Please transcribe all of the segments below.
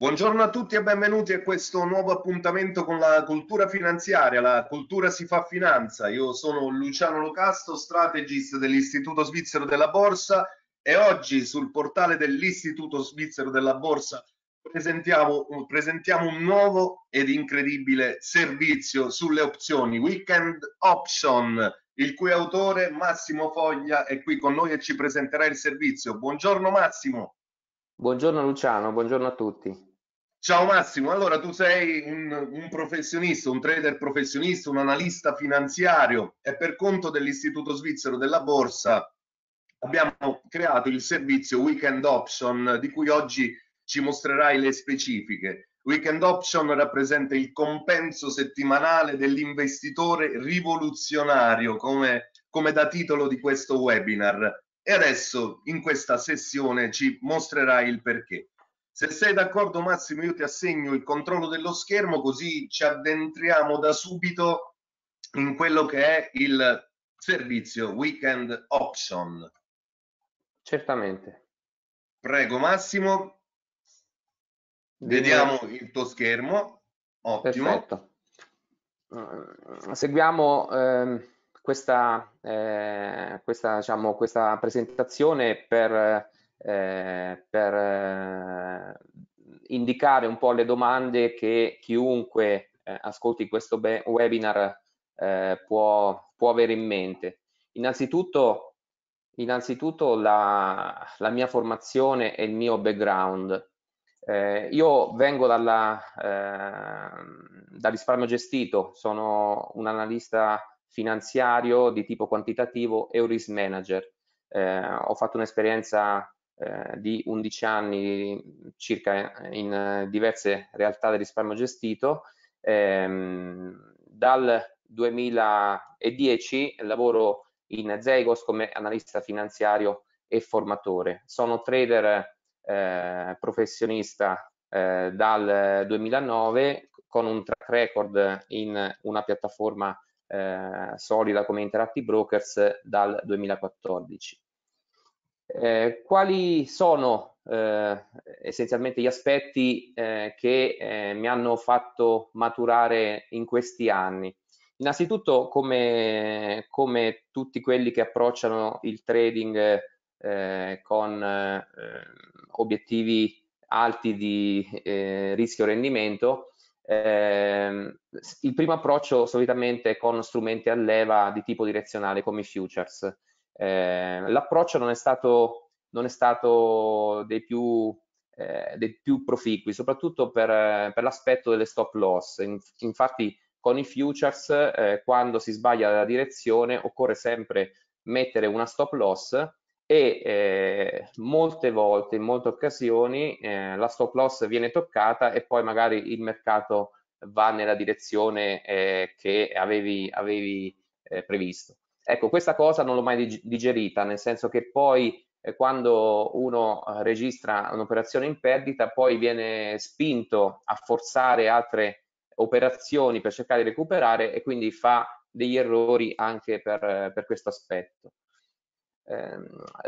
Buongiorno a tutti e benvenuti a questo nuovo appuntamento con la cultura finanziaria, la cultura si fa finanza. Io sono Luciano Locasto, strategist dell'Istituto Svizzero della Borsa e oggi sul portale dell'Istituto Svizzero della Borsa presentiamo, presentiamo un nuovo ed incredibile servizio sulle opzioni, Weekend Option, il cui autore Massimo Foglia è qui con noi e ci presenterà il servizio. Buongiorno Massimo. Buongiorno Luciano, buongiorno a tutti. Ciao Massimo, allora tu sei un, un, professionista, un trader professionista, un analista finanziario e per conto dell'Istituto Svizzero della Borsa abbiamo creato il servizio Weekend Option di cui oggi ci mostrerai le specifiche. Weekend Option rappresenta il compenso settimanale dell'investitore rivoluzionario come, come da titolo di questo webinar e adesso in questa sessione ci mostrerai il perché. Se sei d'accordo Massimo io ti assegno il controllo dello schermo così ci addentriamo da subito in quello che è il servizio Weekend Option. Certamente. Prego Massimo. Vediamo il tuo schermo. Ottimo. Perfetto. Seguiamo eh, questa, eh, questa, diciamo, questa presentazione per eh, per eh, indicare un po' le domande che chiunque eh, ascolti questo webinar eh, può, può, avere in mente. Innanzitutto, innanzitutto la, la mia formazione e il mio background. Eh, io vengo dalla, eh, da risparmio gestito, sono un analista finanziario di tipo quantitativo e un risk manager. Eh, ho fatto un'esperienza eh, di 11 anni circa in diverse realtà del risparmio gestito. Ehm, dal 2010 lavoro in Zegos come analista finanziario e formatore. Sono trader eh, professionista eh, dal 2009 con un track record in una piattaforma eh, solida come Interactive Brokers dal 2014. Eh, quali sono eh, essenzialmente gli aspetti eh, che eh, mi hanno fatto maturare in questi anni? Innanzitutto, come, come tutti quelli che approcciano il trading eh, con obiettivi alti di rischio-rendimento, ehm, il primo approccio solitamente è con strumenti a leva di tipo direzionale come i futures eh, l'approccio non è stato, non è stato dei, più, eh, dei, più, proficui, soprattutto per, per l'aspetto delle stop loss. In, infatti con i futures, eh, quando si sbaglia la direzione, occorre sempre mettere una stop loss e eh, molte volte, in molte occasioni, eh, la stop loss viene toccata e poi magari il mercato va nella direzione eh, che avevi, avevi previsto. Ecco, questa cosa non l'ho mai digerita, nel senso che poi eh, quando uno eh, registra un'operazione in perdita, poi viene spinto a forzare altre operazioni per cercare di recuperare e quindi fa degli errori anche per, per questo aspetto. Eh,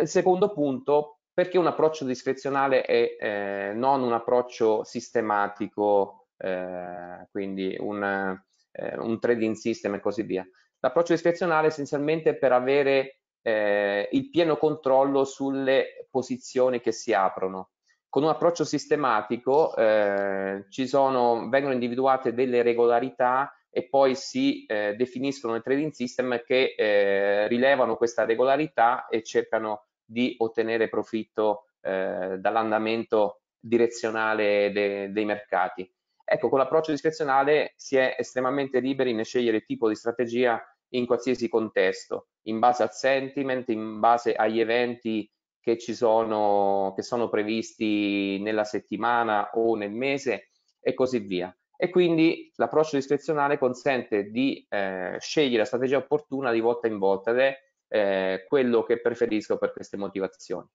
il secondo punto, perché un approccio discrezionale e eh, non un approccio sistematico, eh, quindi un, eh, un, trading system e così via. L'approccio discrezionale è essenzialmente per avere eh, il pieno controllo sulle posizioni che si aprono. Con un approccio sistematico eh, sono, vengono individuate delle regolarità e poi si eh, definiscono i trading system che eh, rilevano questa regolarità e cercano di ottenere profitto eh, dall'andamento direzionale de dei mercati. Ecco, con l'approccio discrezionale si è estremamente liberi nel scegliere il tipo di strategia in qualsiasi contesto, in base al sentiment, in base agli eventi che ci sono, che sono previsti nella settimana o nel mese e così via. E quindi l'approccio discrezionale consente di eh, scegliere la strategia opportuna di volta in volta ed è eh, quello che preferisco per queste motivazioni.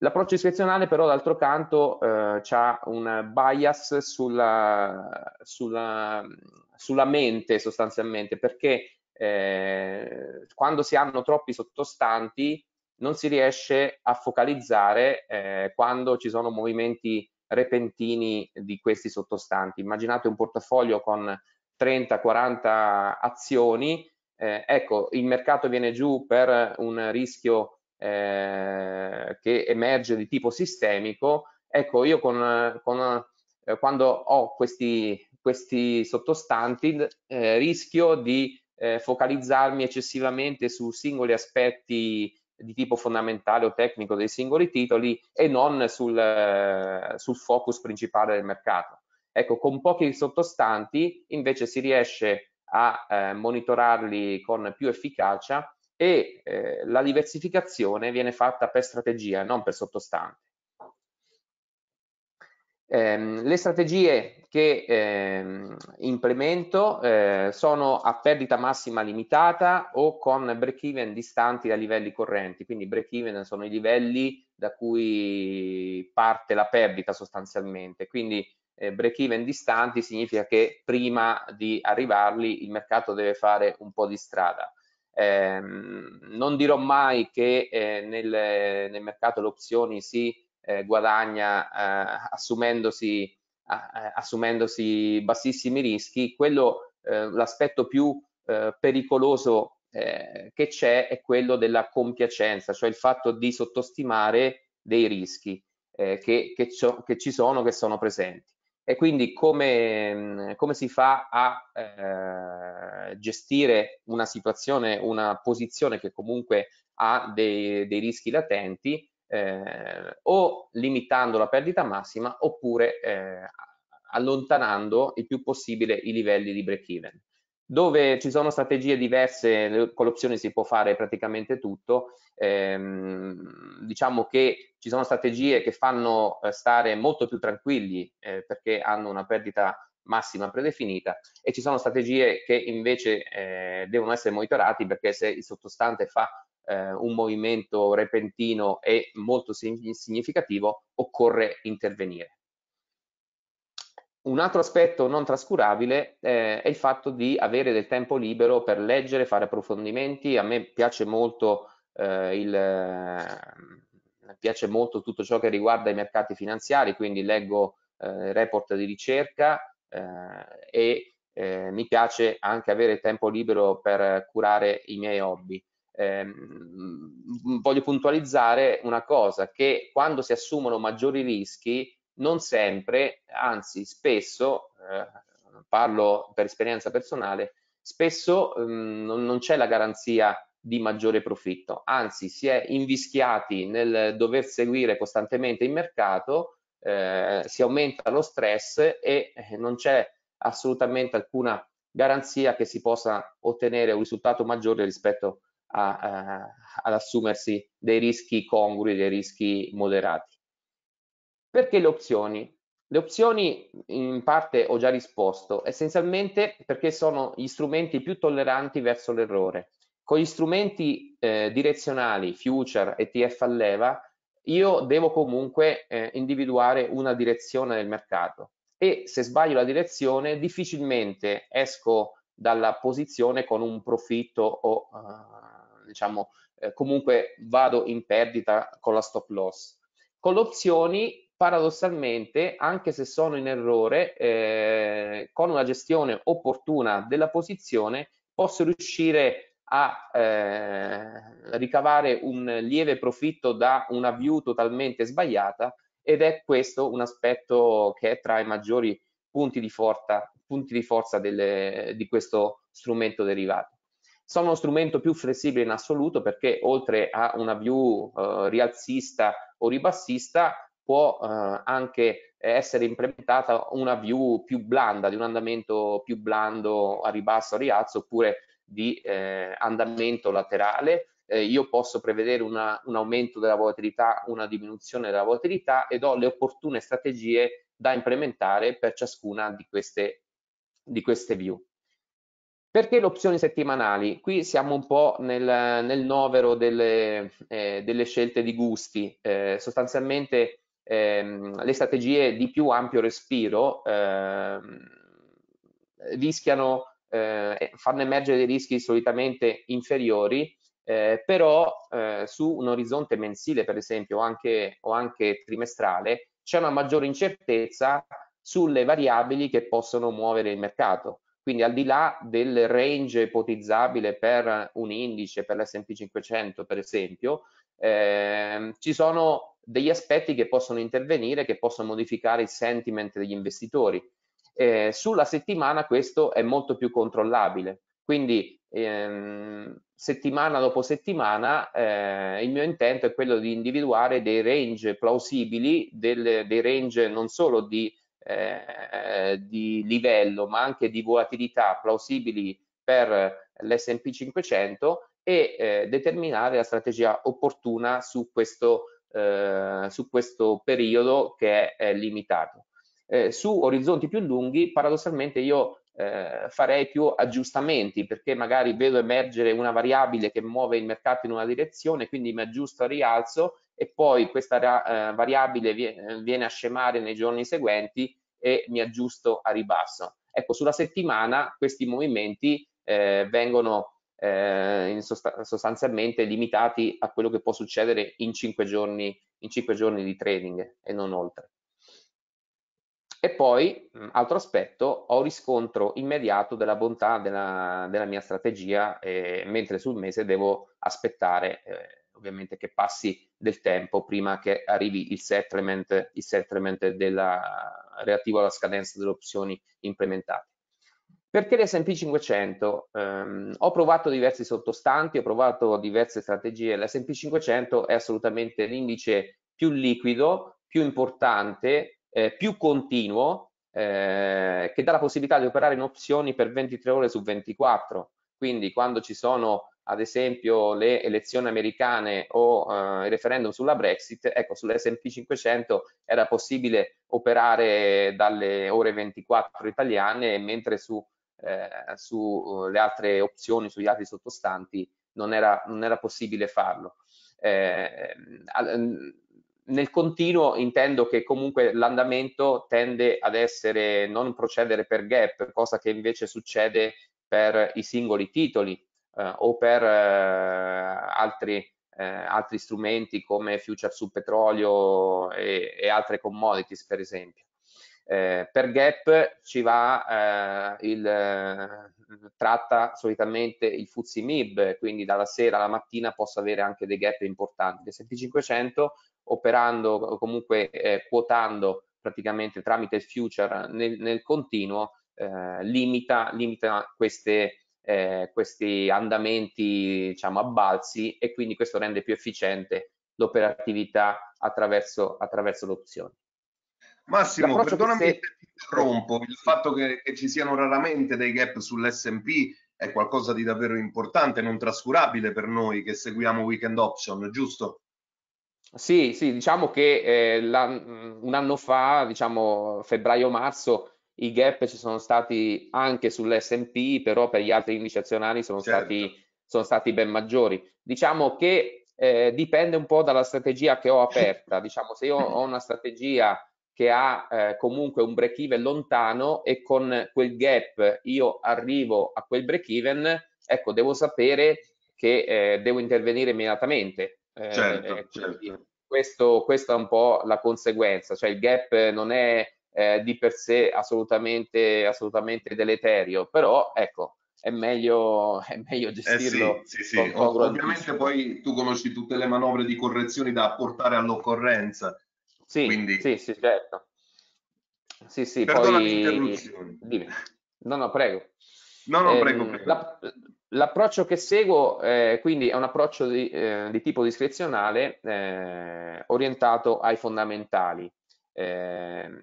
L'approccio discrezionale però d'altro canto eh, ha un bias sulla, sulla, sulla, mente sostanzialmente perché eh, quando si hanno troppi sottostanti non si riesce a focalizzare eh, quando ci sono movimenti repentini di questi sottostanti. Immaginate un portafoglio con 30-40 azioni, eh, ecco il mercato viene giù per un rischio eh, che emerge di tipo sistemico, ecco io con, con, eh, quando ho questi, questi sottostanti eh, rischio di eh, focalizzarmi eccessivamente su singoli aspetti di tipo fondamentale o tecnico dei singoli titoli e non sul, sul focus principale del mercato. Ecco, con pochi sottostanti invece si riesce a monitorarli con più efficacia e eh, la diversificazione viene fatta per strategia, non per sottostante. Eh, le strategie che eh, implemento eh, sono a perdita massima limitata o con break even distanti da livelli correnti, quindi break even sono i livelli da cui parte la perdita sostanzialmente, quindi eh, break even distanti significa che prima di arrivarli il mercato deve fare un po' di strada. Eh, non dirò mai che eh, nel, nel, mercato le opzioni si eh, guadagna eh, assumendosi, assumendosi, bassissimi rischi, quello eh, l'aspetto più eh, pericoloso che c'è è quello della compiacenza, cioè il fatto di sottostimare dei rischi che, che, che ci sono, che sono presenti. E quindi come, come si fa a eh, gestire una situazione, una posizione che comunque ha dei, dei rischi latenti, eh, o limitando la perdita massima oppure eh, allontanando il più possibile i livelli di break even dove ci sono strategie diverse, con l'opzione si può fare praticamente tutto, ehm, diciamo che ci sono strategie che fanno eh, stare molto più tranquilli eh, perché hanno una perdita massima predefinita e ci sono strategie che invece eh, devono essere monitorate perché se il sottostante fa eh, un movimento repentino e molto significativo occorre intervenire un altro aspetto non trascurabile eh, è il fatto di avere del tempo libero per leggere, fare approfondimenti. A me piace molto, eh, il, eh, piace molto tutto ciò che riguarda i mercati finanziari, quindi leggo eh, report di ricerca eh, e eh, mi piace anche avere tempo libero per curare i miei hobby. Ehm, voglio puntualizzare una cosa, che quando si assumono maggiori rischi, non sempre, anzi spesso, eh, parlo per esperienza personale, spesso mh, mm, non, non c'è la garanzia di maggiore profitto, anzi si è invischiati nel dover seguire costantemente il mercato, eh, si aumenta lo stress e eh, non c'è assolutamente alcuna garanzia che si possa ottenere un risultato maggiore rispetto a, a, eh, ad assumersi dei rischi congrui, dei rischi moderati. Perché le opzioni? Le opzioni in parte ho già risposto, essenzialmente perché sono gli strumenti più tolleranti verso l'errore. Con gli strumenti eh, direzionali, future, ETF a leva, io devo comunque eh, individuare una direzione del mercato e se sbaglio la direzione difficilmente esco dalla posizione con un profitto o eh, diciamo eh, comunque vado in perdita con la stop loss. Con le opzioni paradossalmente, anche se sono in errore, eh, con una gestione opportuna della posizione, posso riuscire a eh, ricavare un lieve profitto da una view totalmente sbagliata ed è questo un aspetto che è tra i maggiori punti di, forza, punti di forza delle, di questo strumento derivato. Sono uno strumento più flessibile in assoluto perché oltre a una view eh, rialzista o ribassista può eh, anche essere implementata una view più blanda, di un andamento più blando a ribasso, a rialzo, oppure di eh, andamento laterale. Eh, io posso prevedere una, un aumento della volatilità, una diminuzione della volatilità ed ho le opportune strategie da implementare per ciascuna di queste, di queste view. Perché le opzioni settimanali? Qui siamo un po' nel, nel novero delle, eh, delle, scelte di gusti. Eh, sostanzialmente ehm, le strategie di più ampio respiro ehm, rischiano, eh, fanno emergere dei rischi solitamente inferiori, eh, però eh, su un orizzonte mensile, per esempio, anche, o anche trimestrale, c'è una maggiore incertezza sulle variabili che possono muovere il mercato. Quindi al di là del range ipotizzabile per un indice, per l'S&P 500 per esempio, Ehm, ci sono degli aspetti che possono intervenire, che possono modificare il sentiment degli investitori. Eh, sulla settimana questo è molto più controllabile, quindi ehm, settimana dopo settimana eh, il mio intento è quello di individuare dei range plausibili, del, dei range non solo di, eh, di, livello ma anche di volatilità plausibili per l'S&P 500 e eh, determinare la strategia opportuna su questo, eh, su questo periodo che è, è limitato. Eh, su orizzonti più lunghi, paradossalmente io eh, farei più aggiustamenti perché magari vedo emergere una variabile che muove il mercato in una direzione, quindi mi aggiusto a rialzo e poi questa eh, variabile eh, viene a scemare nei giorni seguenti e mi aggiusto a ribasso. Ecco, sulla settimana questi movimenti vengono eh, sost sostanzialmente limitati a quello che può succedere in 5 giorni, in 5 giorni di trading e non oltre. E poi, mm. altro aspetto, ho riscontro immediato della bontà della, della mia strategia, eh, mentre sul mese devo aspettare eh, ovviamente che passi del tempo prima che arrivi il settlement, il settlement della, relativo alla scadenza delle opzioni implementate. Perché l'S&P 500? Um, ho provato diversi sottostanti, ho provato diverse strategie. L'S&P 500 è assolutamente l'indice più liquido, più importante, eh, più continuo, eh, che dà la possibilità di operare in opzioni per 23 ore su 24. Quindi quando ci sono ad esempio le elezioni americane o eh, il referendum sulla Brexit, ecco sull'S&P 500 era possibile operare dalle ore 24 italiane, mentre su eh, sulle eh, altre opzioni, sugli altri sottostanti, non era, non era possibile farlo. Eh, ehm, nel continuo intendo che comunque l'andamento tende ad essere non procedere per gap, cosa che invece succede per i singoli titoli eh, o per eh, altri, eh, altri strumenti come future sul petrolio e, e altre commodities per esempio. Eh, per gap ci va eh, il eh, tratta solitamente il FTSE MIB, quindi dalla sera alla mattina posso avere anche dei gap importanti. L'S&P 500 operando o comunque eh, quotando praticamente tramite il future nel, nel continuo eh, limita, limita queste, questi andamenti diciamo abbalzi e quindi questo rende più efficiente l'operatività attraverso, attraverso l'opzione. Massimo, perdonami se... ti interrompo, il fatto che, che ci siano raramente dei gap sull'S&P è qualcosa di davvero importante, non trascurabile per noi che seguiamo Weekend Option, giusto? Sì, sì, diciamo che eh, la, mm, un anno fa, diciamo febbraio-marzo, i gap ci sono stati anche sull'S&P, però per gli altri indici azionari sono, certo. stati, sono stati, ben maggiori. Diciamo che eh, dipende un po' dalla strategia che ho aperta. Diciamo, se io ho una strategia che ha eh, comunque un break even lontano e con quel gap io arrivo a quel break even, ecco, devo sapere che eh, devo intervenire immediatamente. Eh, eh certo, certo, Questo, questa è un po' la conseguenza, cioè il gap non è eh, di per sé assolutamente, assolutamente deleterio, però ecco, è meglio, è meglio, gestirlo. Eh sì, sì, sì. Ovviamente poi tu conosci tutte le manovre di correzioni da apportare all'occorrenza, sì, Quindi... sì, sì, certo. Sì, sì, Perdona poi... Dimmi. No, no, prego. No, no, eh, prego, ehm, prego. La, l'approccio che seguo eh, quindi è un approccio di, eh, di tipo discrezionale eh, orientato ai fondamentali. Ehm,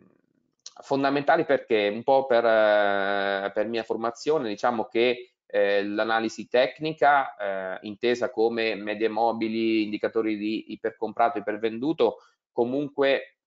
fondamentali perché un po' per, eh, per mia formazione diciamo che eh, l'analisi tecnica intesa come medie mobili, indicatori di ipercomprato, ipervenduto comunque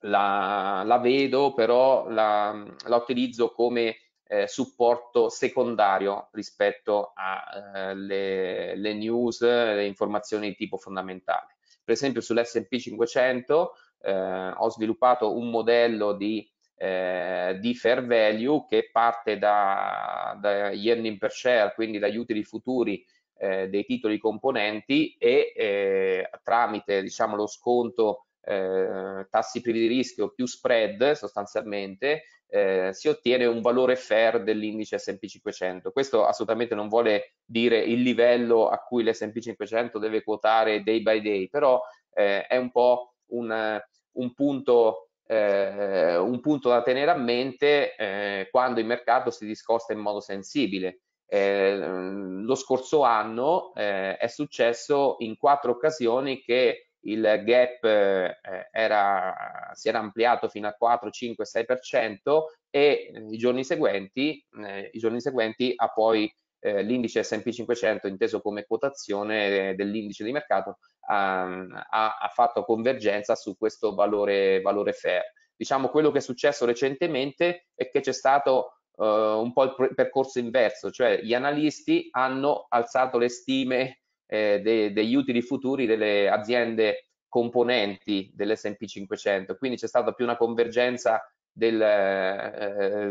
la, la vedo, però la, la utilizzo come eh, supporto secondario rispetto alle eh, news, le informazioni di tipo fondamentale. Per esempio sull'S&P 500 eh, ho sviluppato un modello di, eh, di fair value che parte dagli da earning per share, quindi dagli utili futuri eh, dei titoli componenti e eh, tramite diciamo, lo sconto eh, tassi privi di rischio più spread sostanzialmente, eh, si ottiene un valore fair dell'indice S&P 500. Questo assolutamente non vuole dire il livello a cui l'S&P 500 deve quotare day by day, però eh, è un po' un, un, punto, eh, un, punto... da tenere a mente eh, quando il mercato si discosta in modo sensibile. Eh, lo scorso anno è successo in quattro occasioni che il gap eh, era, si era ampliato fino a 4, 5, 6% e eh, i giorni seguenti, eh, i giorni seguenti ha poi eh, l'indice S&P 500 inteso come quotazione eh, dell'indice di mercato ha, ha, fatto convergenza su questo valore, valore fair. Diciamo quello che è successo recentemente è che c'è stato eh, un po' il percorso inverso, cioè gli analisti hanno alzato le stime eh, de, degli utili futuri delle aziende componenti dell'S&P 500, quindi c'è stata più una convergenza del, eh,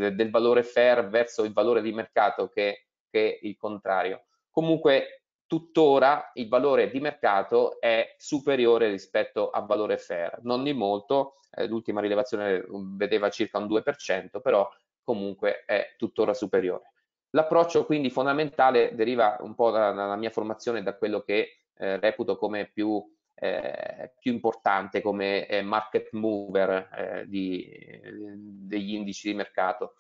eh, del, valore fair verso il valore di mercato che, che il contrario. Comunque tuttora il valore di mercato è superiore rispetto al valore fair, non di molto, eh, l'ultima rilevazione mm, vedeva circa un 2%, però comunque è tuttora superiore. L'approccio quindi fondamentale deriva un po' dalla, dalla mia formazione, da quello che eh, reputo come più, eh, più importante, come eh, market mover eh, di, degli indici di mercato.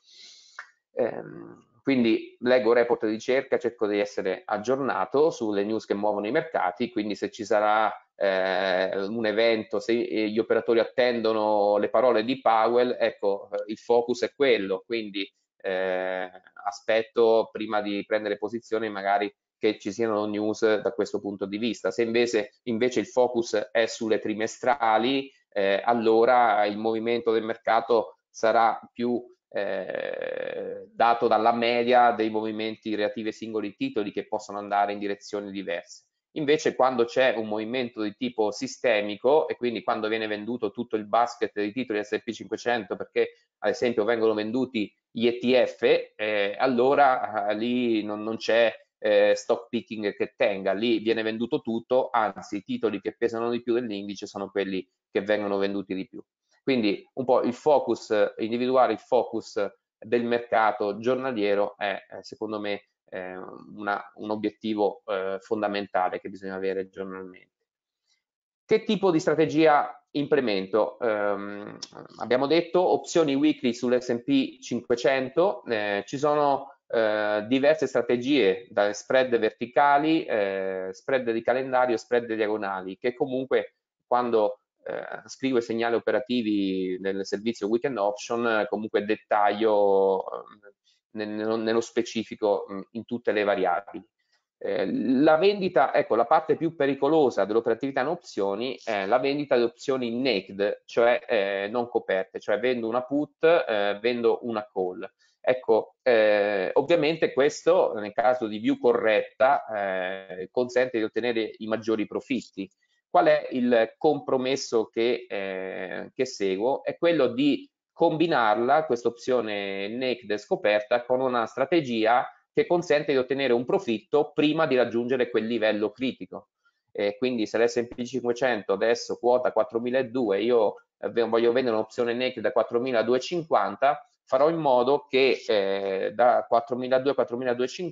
Ehm, quindi leggo report di ricerca, cerco di essere aggiornato sulle news che muovono i mercati, quindi se ci sarà eh, un evento, se eh, gli operatori attendono le parole di Powell, ecco, il focus è quello, quindi eh, aspetto prima di prendere posizione magari che ci siano news da questo punto di vista. Se invece, invece il focus è sulle trimestrali, eh, allora il movimento del mercato sarà più eh, dato dalla media dei movimenti relativi ai singoli titoli che possono andare in direzioni diverse. Invece quando c'è un movimento di tipo sistemico e quindi quando viene venduto tutto il basket di titoli SP500 perché ad esempio vengono venduti gli ETF, eh, allora eh, lì non, non c'è eh, stock picking che tenga, lì viene venduto tutto, anzi i titoli che pesano di più dell'indice sono quelli che vengono venduti di più. Quindi un po' il focus, individuare il focus del mercato giornaliero è eh, secondo me eh, una, un obiettivo eh, fondamentale che bisogna avere giornalmente. Che tipo di strategia implemento? Eh, abbiamo detto opzioni weekly sull'S&P 500, eh, ci sono eh, diverse strategie, dalle spread verticali, eh, spread di calendario, spread diagonali, che comunque quando eh, scrivo i segnali operativi nel servizio weekend option, comunque dettaglio ehm, nello specifico in tutte le variabili. Eh, la vendita, ecco, la parte più pericolosa dell'operatività in opzioni è la vendita di opzioni naked, cioè eh, non coperte, cioè vendo una put, eh, vendo una call. Ecco, eh, ovviamente questo nel caso di view corretta eh, consente di ottenere i maggiori profitti. Qual è il compromesso che, eh, che seguo? È quello di combinarla, questa opzione naked scoperta, con una strategia che consente di ottenere un profitto prima di raggiungere quel livello critico. E quindi se l'S&P 500 adesso quota 4.200, io eh, voglio vendere un'opzione naked a 4.250, farò in modo che eh, da 4.200-4.250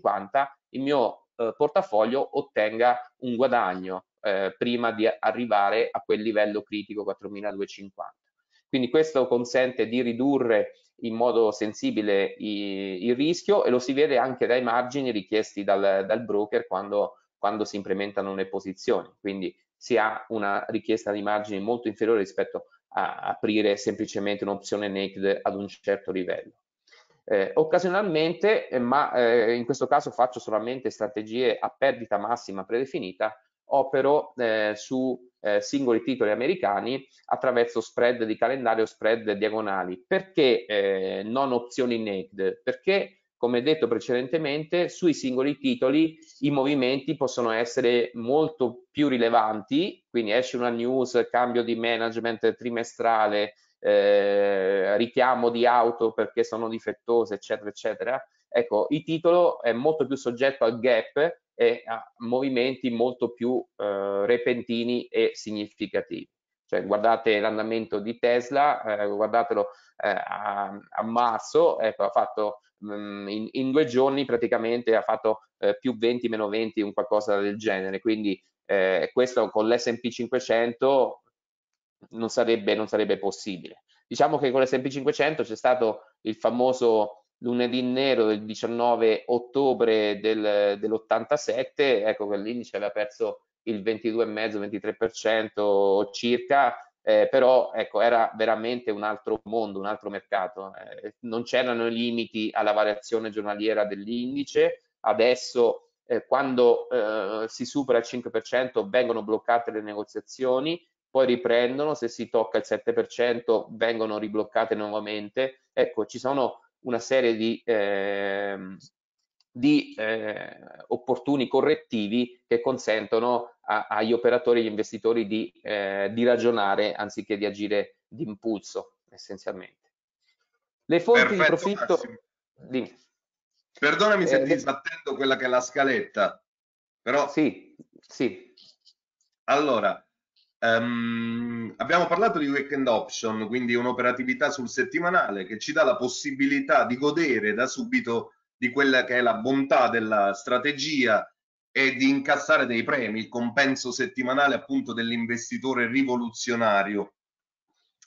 il mio eh, portafoglio ottenga un guadagno eh, prima di arrivare a quel livello critico 4.250. Quindi questo consente di ridurre in modo sensibile i, il rischio e lo si vede anche dai margini richiesti dal, dal broker quando, quando, si implementano le posizioni. Quindi si ha una richiesta di margini molto inferiore rispetto a aprire semplicemente un'opzione naked ad un certo livello. Eh, occasionalmente, eh, ma eh, in questo caso faccio solamente strategie a perdita massima predefinita, opero eh, su eh, singoli titoli americani attraverso spread di calendario, spread diagonali. Perché eh, non opzioni naked? Perché, come detto precedentemente, sui singoli titoli i movimenti possono essere molto più rilevanti, quindi esce una news, cambio di management trimestrale, eh, richiamo di auto perché sono difettose, eccetera, eccetera Ecco, il titolo è molto più soggetto al gap e a movimenti molto più eh, repentini e significativi. Cioè, guardate l'andamento di Tesla, eh, guardatelo eh, a, a, marzo, ecco, ha fatto mh, mm, in, in, due giorni praticamente ha fatto eh, più 20, meno 20, un qualcosa del genere. Quindi eh, questo con l'SP 500 non sarebbe, non sarebbe possibile. Diciamo che con l'SP 500 c'è stato il famoso lunedì nero del 19 ottobre del, dell'87, ecco che l'indice aveva perso il 22,5-23% circa, eh, però ecco, era veramente un altro mondo, un altro mercato. Eh, non c'erano limiti alla variazione giornaliera dell'indice, adesso eh, quando eh, si supera il 5% vengono bloccate le negoziazioni, poi riprendono, se si tocca il 7% vengono ribloccate nuovamente. Ecco, ci sono una serie di, eh, di eh, opportuni correttivi che consentono a, agli operatori e agli investitori di, eh, di, ragionare anziché di agire d'impulso essenzialmente. Le fonti Perfetto, di profitto... Di... Perdonami se eh, ti sbattendo quella che è la scaletta, però... Sì, sì. Allora, Um, abbiamo parlato di weekend option, quindi un'operatività sul settimanale che ci dà la possibilità di godere da subito di quella che è la bontà della strategia e di incassare dei premi, il compenso settimanale appunto dell'investitore rivoluzionario.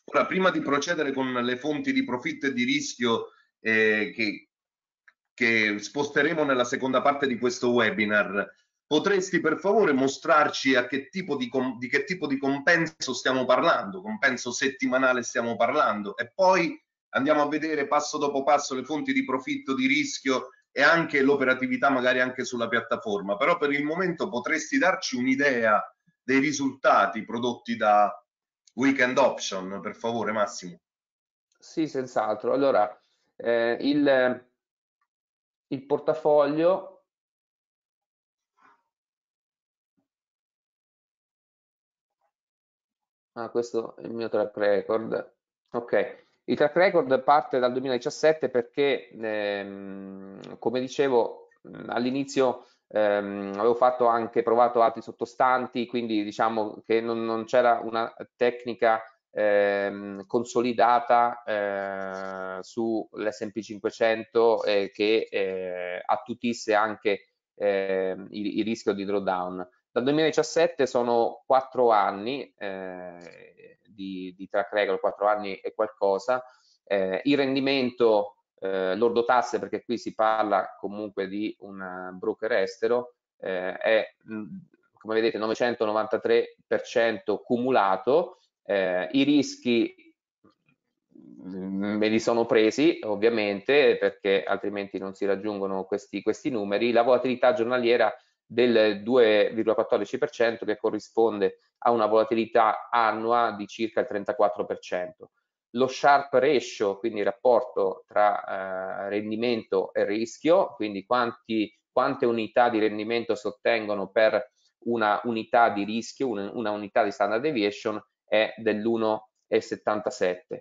Ora, prima di procedere con le fonti di profitto e di rischio eh, che, che sposteremo nella seconda parte di questo webinar, potresti per favore mostrarci a che tipo di, com- di che tipo di compenso stiamo parlando, compenso settimanale stiamo parlando e poi andiamo a vedere passo dopo passo le fonti di profitto, di rischio e anche l'operatività magari anche sulla piattaforma, però per il momento potresti darci un'idea dei risultati prodotti da Weekend Option, per favore Massimo. Sì, senz'altro. Allora, eh, il, il portafoglio Ah, questo è il mio track record. Ok, il track record parte dal 2017 perché, ehm, come dicevo, all'inizio ehm, avevo fatto anche provato altri sottostanti, quindi diciamo che non, non c'era una tecnica ehm, consolidata eh, sull'SP 500 eh, che eh, attutisse anche ehm, il, il rischio di drawdown. Dal 2017 sono quattro anni eh, di, di track record, quattro anni e qualcosa. Eh, il rendimento eh, lordo tasse, perché qui si parla comunque di un broker estero, eh, è come vedete 993% cumulato. Eh, I rischi me li sono presi ovviamente perché altrimenti non si raggiungono questi, questi numeri. La volatilità giornaliera del 2,14% che corrisponde a una volatilità annua di circa il 34%. Lo sharp ratio, quindi il rapporto tra eh, rendimento e rischio, quindi quanti, quante unità di rendimento si ottengono per una unità di rischio, una, una unità di standard deviation, è dell'1,77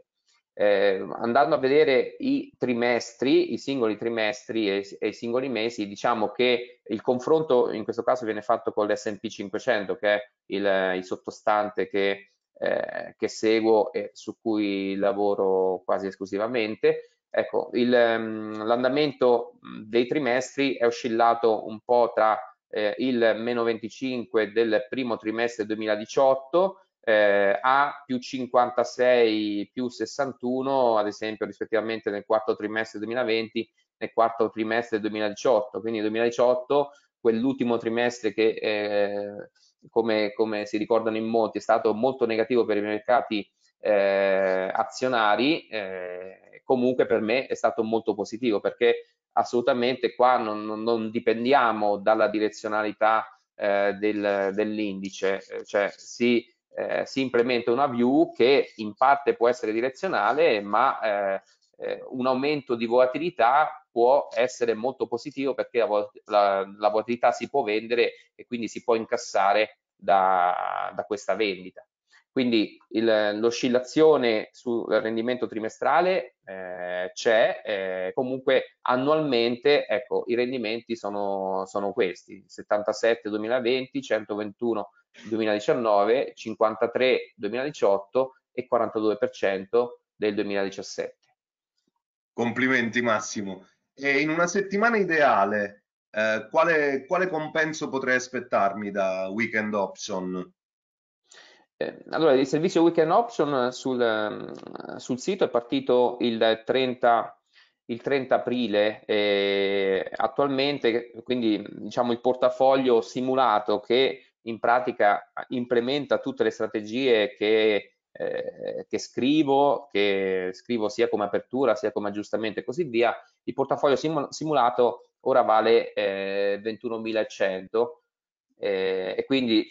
eh, andando a vedere i trimestri, i singoli trimestri e, e, i singoli mesi, diciamo che il confronto in questo caso viene fatto con l'S&P 500 che è il, il sottostante che, eh, che, seguo e su cui lavoro quasi esclusivamente. Ecco, mm, l'andamento mm, dei trimestri è oscillato un po' tra eh, il meno 25 del primo trimestre 2018 eh, A più 56 più 61 ad esempio rispettivamente nel quarto trimestre 2020 nel quarto trimestre 2018 quindi 2018 quell'ultimo trimestre che eh, come, come, si ricordano in molti è stato molto negativo per i mercati eh, azionari eh, comunque per me è stato molto positivo perché assolutamente qua non, non, non dipendiamo dalla direzionalità eh, del, dell'indice eh, cioè si eh, si implementa una view che in parte può essere direzionale, ma eh, eh, un aumento di volatilità può essere molto positivo perché la, la, la volatilità si può vendere e quindi si può incassare da, da questa vendita. Quindi l'oscillazione sul rendimento trimestrale eh, c'è, eh, comunque annualmente ecco, i rendimenti sono, sono questi, 77 2020, 121 2020. 2019, 53 2018 e 42% per cento del 2017. Complimenti Massimo. E in una settimana ideale, eh, quale, quale, compenso potrei aspettarmi da Weekend Option? Eh, allora, il servizio Weekend Option sul, mm, sul sito è partito il 30 il 30 aprile eh, attualmente quindi diciamo il portafoglio simulato che in pratica implementa tutte le strategie che, eh, che, scrivo, che scrivo sia come apertura, sia come aggiustamento e così via. Il portafoglio simulato ora vale eh, 21.100 eh, e quindi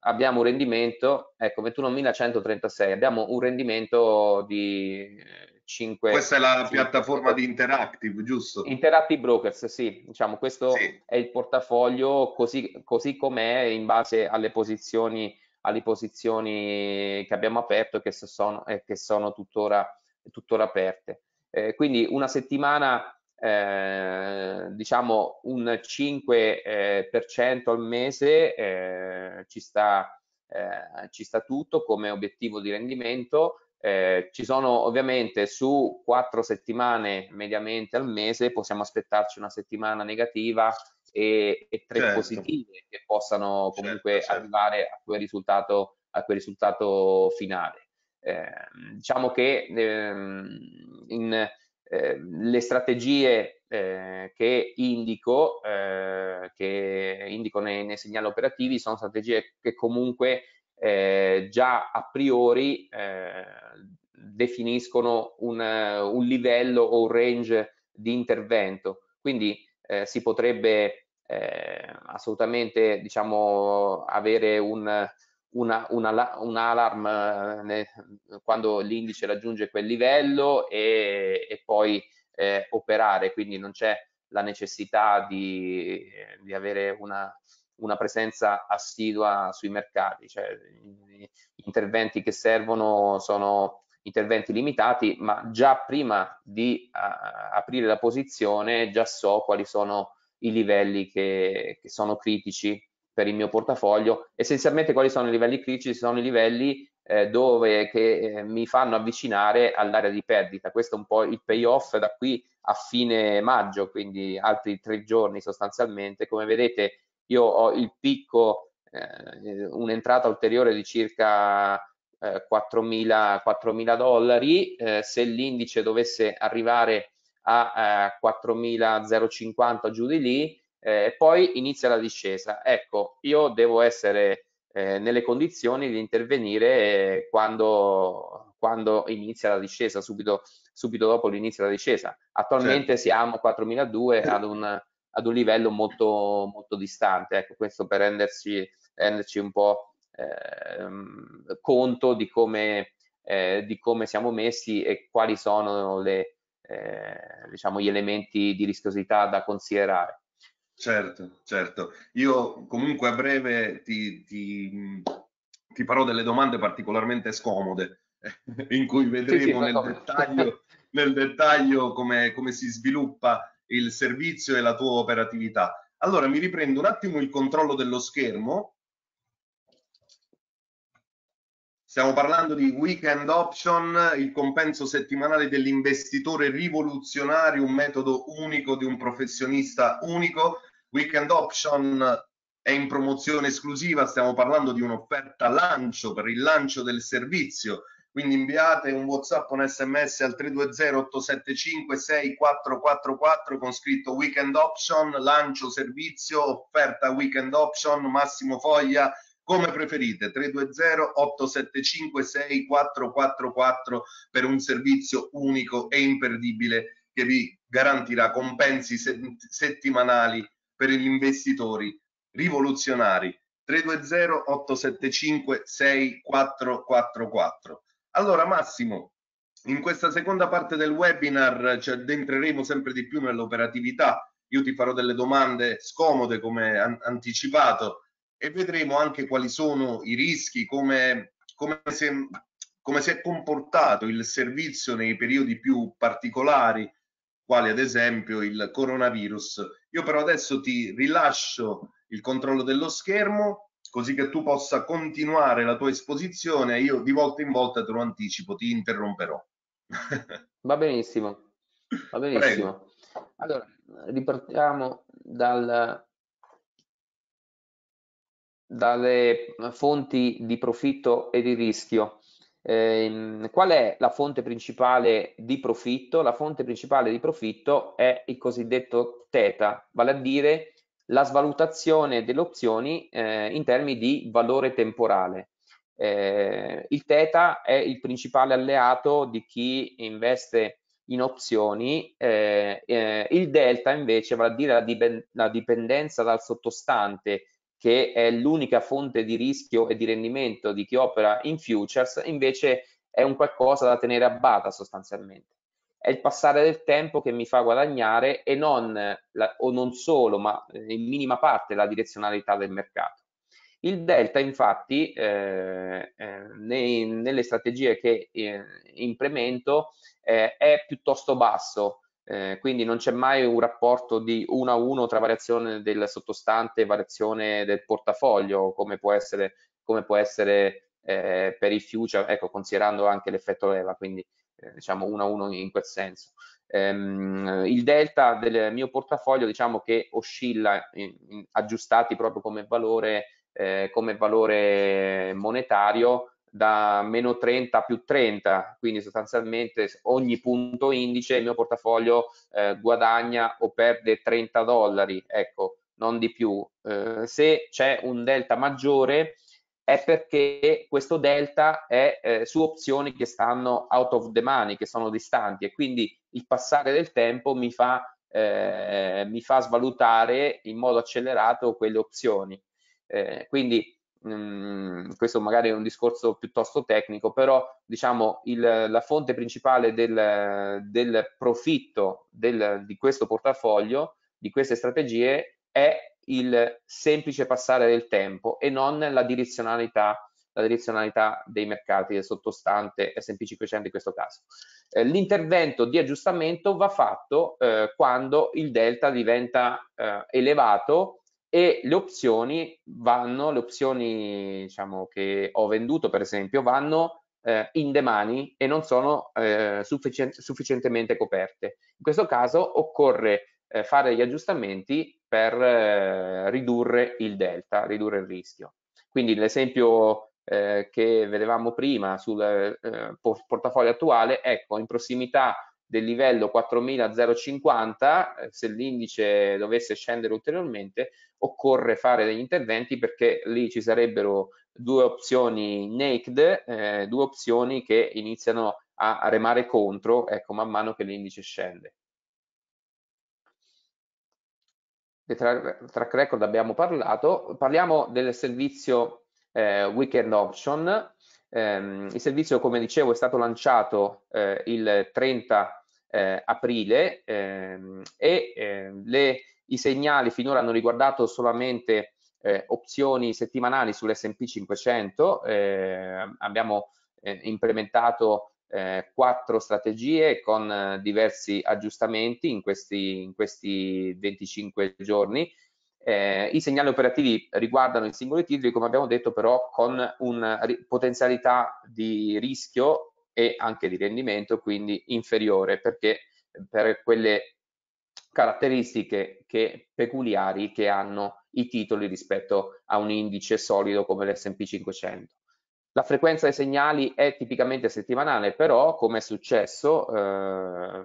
abbiamo un rendimento, ecco 21.136, abbiamo un rendimento di 5... Questa è la 5, piattaforma 5, di Interactive, giusto? Interactive Brokers, sì, diciamo questo sì. è il portafoglio così, così com'è in base alle posizioni, alle posizioni che abbiamo aperto e che sono, e che sono tuttora, tuttora aperte. Eh, quindi una settimana, eh, diciamo un 5% eh, per cento al mese eh, ci sta... Eh, ci sta tutto come obiettivo di rendimento eh, ci sono ovviamente su quattro settimane mediamente al mese possiamo aspettarci una settimana negativa e, e tre certo. positive che possano certo, comunque certo, certo. arrivare a quel risultato, a quel risultato finale. Eh, diciamo che ehm, in, eh, le strategie eh, che indico, eh, che indico nei, nei, segnali operativi sono strategie che comunque eh, già a priori eh, definiscono un, eh, un, livello o un range di intervento. Quindi eh, si potrebbe eh, assolutamente diciamo, avere un, una, una, un alarm ne, quando l'indice raggiunge quel livello e, e poi operare, quindi non c'è la necessità di, di avere una, una presenza assidua sui mercati, cioè gli interventi che servono sono interventi limitati, ma già prima di a, aprire la posizione già so quali sono i livelli che, che, sono critici per il mio portafoglio, essenzialmente quali sono i livelli critici, sono i livelli eh, dove che, eh, mi fanno avvicinare all'area di perdita, questo è un po' il payoff da qui a fine maggio, quindi altri tre giorni sostanzialmente, come vedete io ho il picco, eh, un'entrata ulteriore di circa eh, 4.000 dollari, eh, se l'indice dovesse arrivare a 4.050 eh, giù di lì, eh, poi inizia la discesa. Ecco, io devo essere eh, nelle condizioni di intervenire quando, quando inizia la discesa, subito, subito dopo l'inizio della discesa. Attualmente certo. siamo a 4.200 ad un ad un livello molto, molto distante. Ecco, questo per renderci, renderci un po' eh, conto di come, eh, di come, siamo messi e quali sono le, eh, diciamo, gli elementi di rischiosità da considerare. Certo, certo. Io comunque a breve ti, ti, ti farò delle domande particolarmente scomode in cui vedremo sì, sì, nel, dettaglio, nel, dettaglio, come, come si sviluppa il servizio e la tua operatività. Allora mi riprendo un attimo il controllo dello schermo. Stiamo parlando di Weekend Option, il compenso settimanale dell'investitore rivoluzionario, un metodo unico di un professionista unico. Weekend Option è in promozione esclusiva, stiamo parlando di un'offerta lancio per il lancio del servizio quindi inviate un whatsapp un sms al 320 875 6444 con scritto weekend option lancio servizio offerta weekend option massimo foglia come preferite 320 875 6444 per un servizio unico e imperdibile che vi garantirà compensi settimanali per gli investitori rivoluzionari 320 875 6444 allora Massimo, in questa seconda parte del webinar ci addentreremo sempre di più nell'operatività. Io ti farò delle domande scomode come an anticipato e vedremo anche quali sono i rischi, come, come, se, come, si è comportato il servizio nei periodi più particolari, quali ad esempio il coronavirus. Io però adesso ti rilascio il controllo dello schermo così che tu possa continuare la tua esposizione. Io di volta in volta te lo anticipo, ti interromperò. Va benissimo, va benissimo. Prego. Allora, ripartiamo dal, dalle fonti di profitto e di rischio. Eh, qual è la fonte principale di profitto? La fonte principale di profitto è il cosiddetto teta, vale a dire la svalutazione delle opzioni eh, in termini di valore temporale. Eh, il Teta è il principale alleato di chi investe in opzioni, eh, eh il Delta invece, vale a dire la, dip la dipendenza dal sottostante, che è l'unica fonte di rischio e di rendimento di chi opera in futures, invece è un qualcosa da tenere a bada sostanzialmente è il passare del tempo che mi fa guadagnare e non, la, o non solo, ma eh, in minima parte la direzionalità del mercato. Il delta infatti eh, eh, nei, nelle strategie che eh, implemento eh, è piuttosto basso, eh, quindi non c'è mai un rapporto di 1 a 1 tra variazione del sottostante e variazione del portafoglio, come può essere, come può essere per i future, ecco, considerando anche l'effetto leva, quindi eh, diciamo uno a uno in quel senso. Ehm, il delta del mio portafoglio diciamo che oscilla in, in, aggiustati proprio come valore, eh, come valore monetario da meno 30 a più 30, quindi sostanzialmente ogni punto indice il mio portafoglio eh, guadagna o perde 30 dollari, ecco, non di più. Eh, se c'è un delta maggiore, è perché questo delta è eh, su opzioni che stanno out of the money, che sono distanti e quindi il passare del tempo mi fa, eh, mi fa svalutare in modo accelerato quelle opzioni. Eh, quindi mh, mm, questo magari è un discorso piuttosto tecnico, però diciamo il, la fonte principale del, del profitto del, di questo portafoglio, di queste strategie, è il semplice passare del tempo e non la direzionalità, la direzionalità dei mercati del sottostante S&P 500 in questo caso. Eh, l'intervento di aggiustamento va fatto eh, quando il delta diventa eh, elevato e le opzioni vanno, le opzioni diciamo, che ho venduto per esempio, vanno eh, in demani e non sono eh, sufficient sufficientemente coperte. In questo caso occorre eh, fare degli aggiustamenti per eh, ridurre il delta, ridurre il rischio. Quindi l'esempio eh, che vedevamo prima sul eh, portafoglio attuale, ecco, in prossimità del livello 4050, eh, se l'indice dovesse scendere ulteriormente, occorre fare degli interventi perché lì ci sarebbero due opzioni naked, eh, due opzioni che iniziano a remare contro, ecco, man mano che l'indice scende. tra track record abbiamo parlato, parliamo del servizio eh, Weekend Option. Eh, il servizio, come dicevo, è stato lanciato eh, il 30 eh, aprile ehm, e ehm, le, i segnali finora hanno riguardato solamente eh, opzioni settimanali sull'S&P 500. Ehm, abbiamo eh, implementato eh, quattro strategie con eh, diversi aggiustamenti in questi, in questi 25 giorni. Eh, I segnali operativi riguardano i singoli titoli, come abbiamo detto, però con una potenzialità di rischio e anche di rendimento, quindi inferiore, perché eh, per quelle caratteristiche che, peculiari che hanno i titoli rispetto a un indice solido come l'S&P 500. La frequenza dei segnali è tipicamente settimanale, però come è successo eh,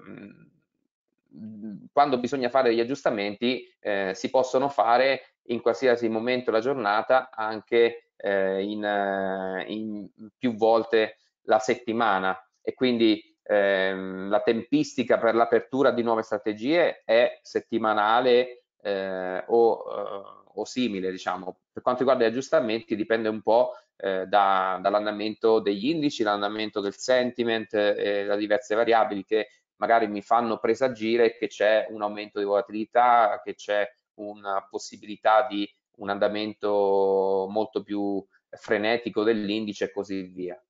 quando bisogna fare degli aggiustamenti eh, si possono fare in qualsiasi momento della giornata anche eh, in, eh, in, più volte la settimana e quindi ehm, la tempistica per l'apertura di nuove strategie è settimanale eh, o, eh, o simile, diciamo, per quanto riguarda gli aggiustamenti dipende un po' eh, da, dall'andamento degli indici, l'andamento del sentiment, eh, da diverse variabili che magari mi fanno presagire che c'è un aumento di volatilità, che c'è una possibilità di un andamento molto più frenetico dell'indice e così via.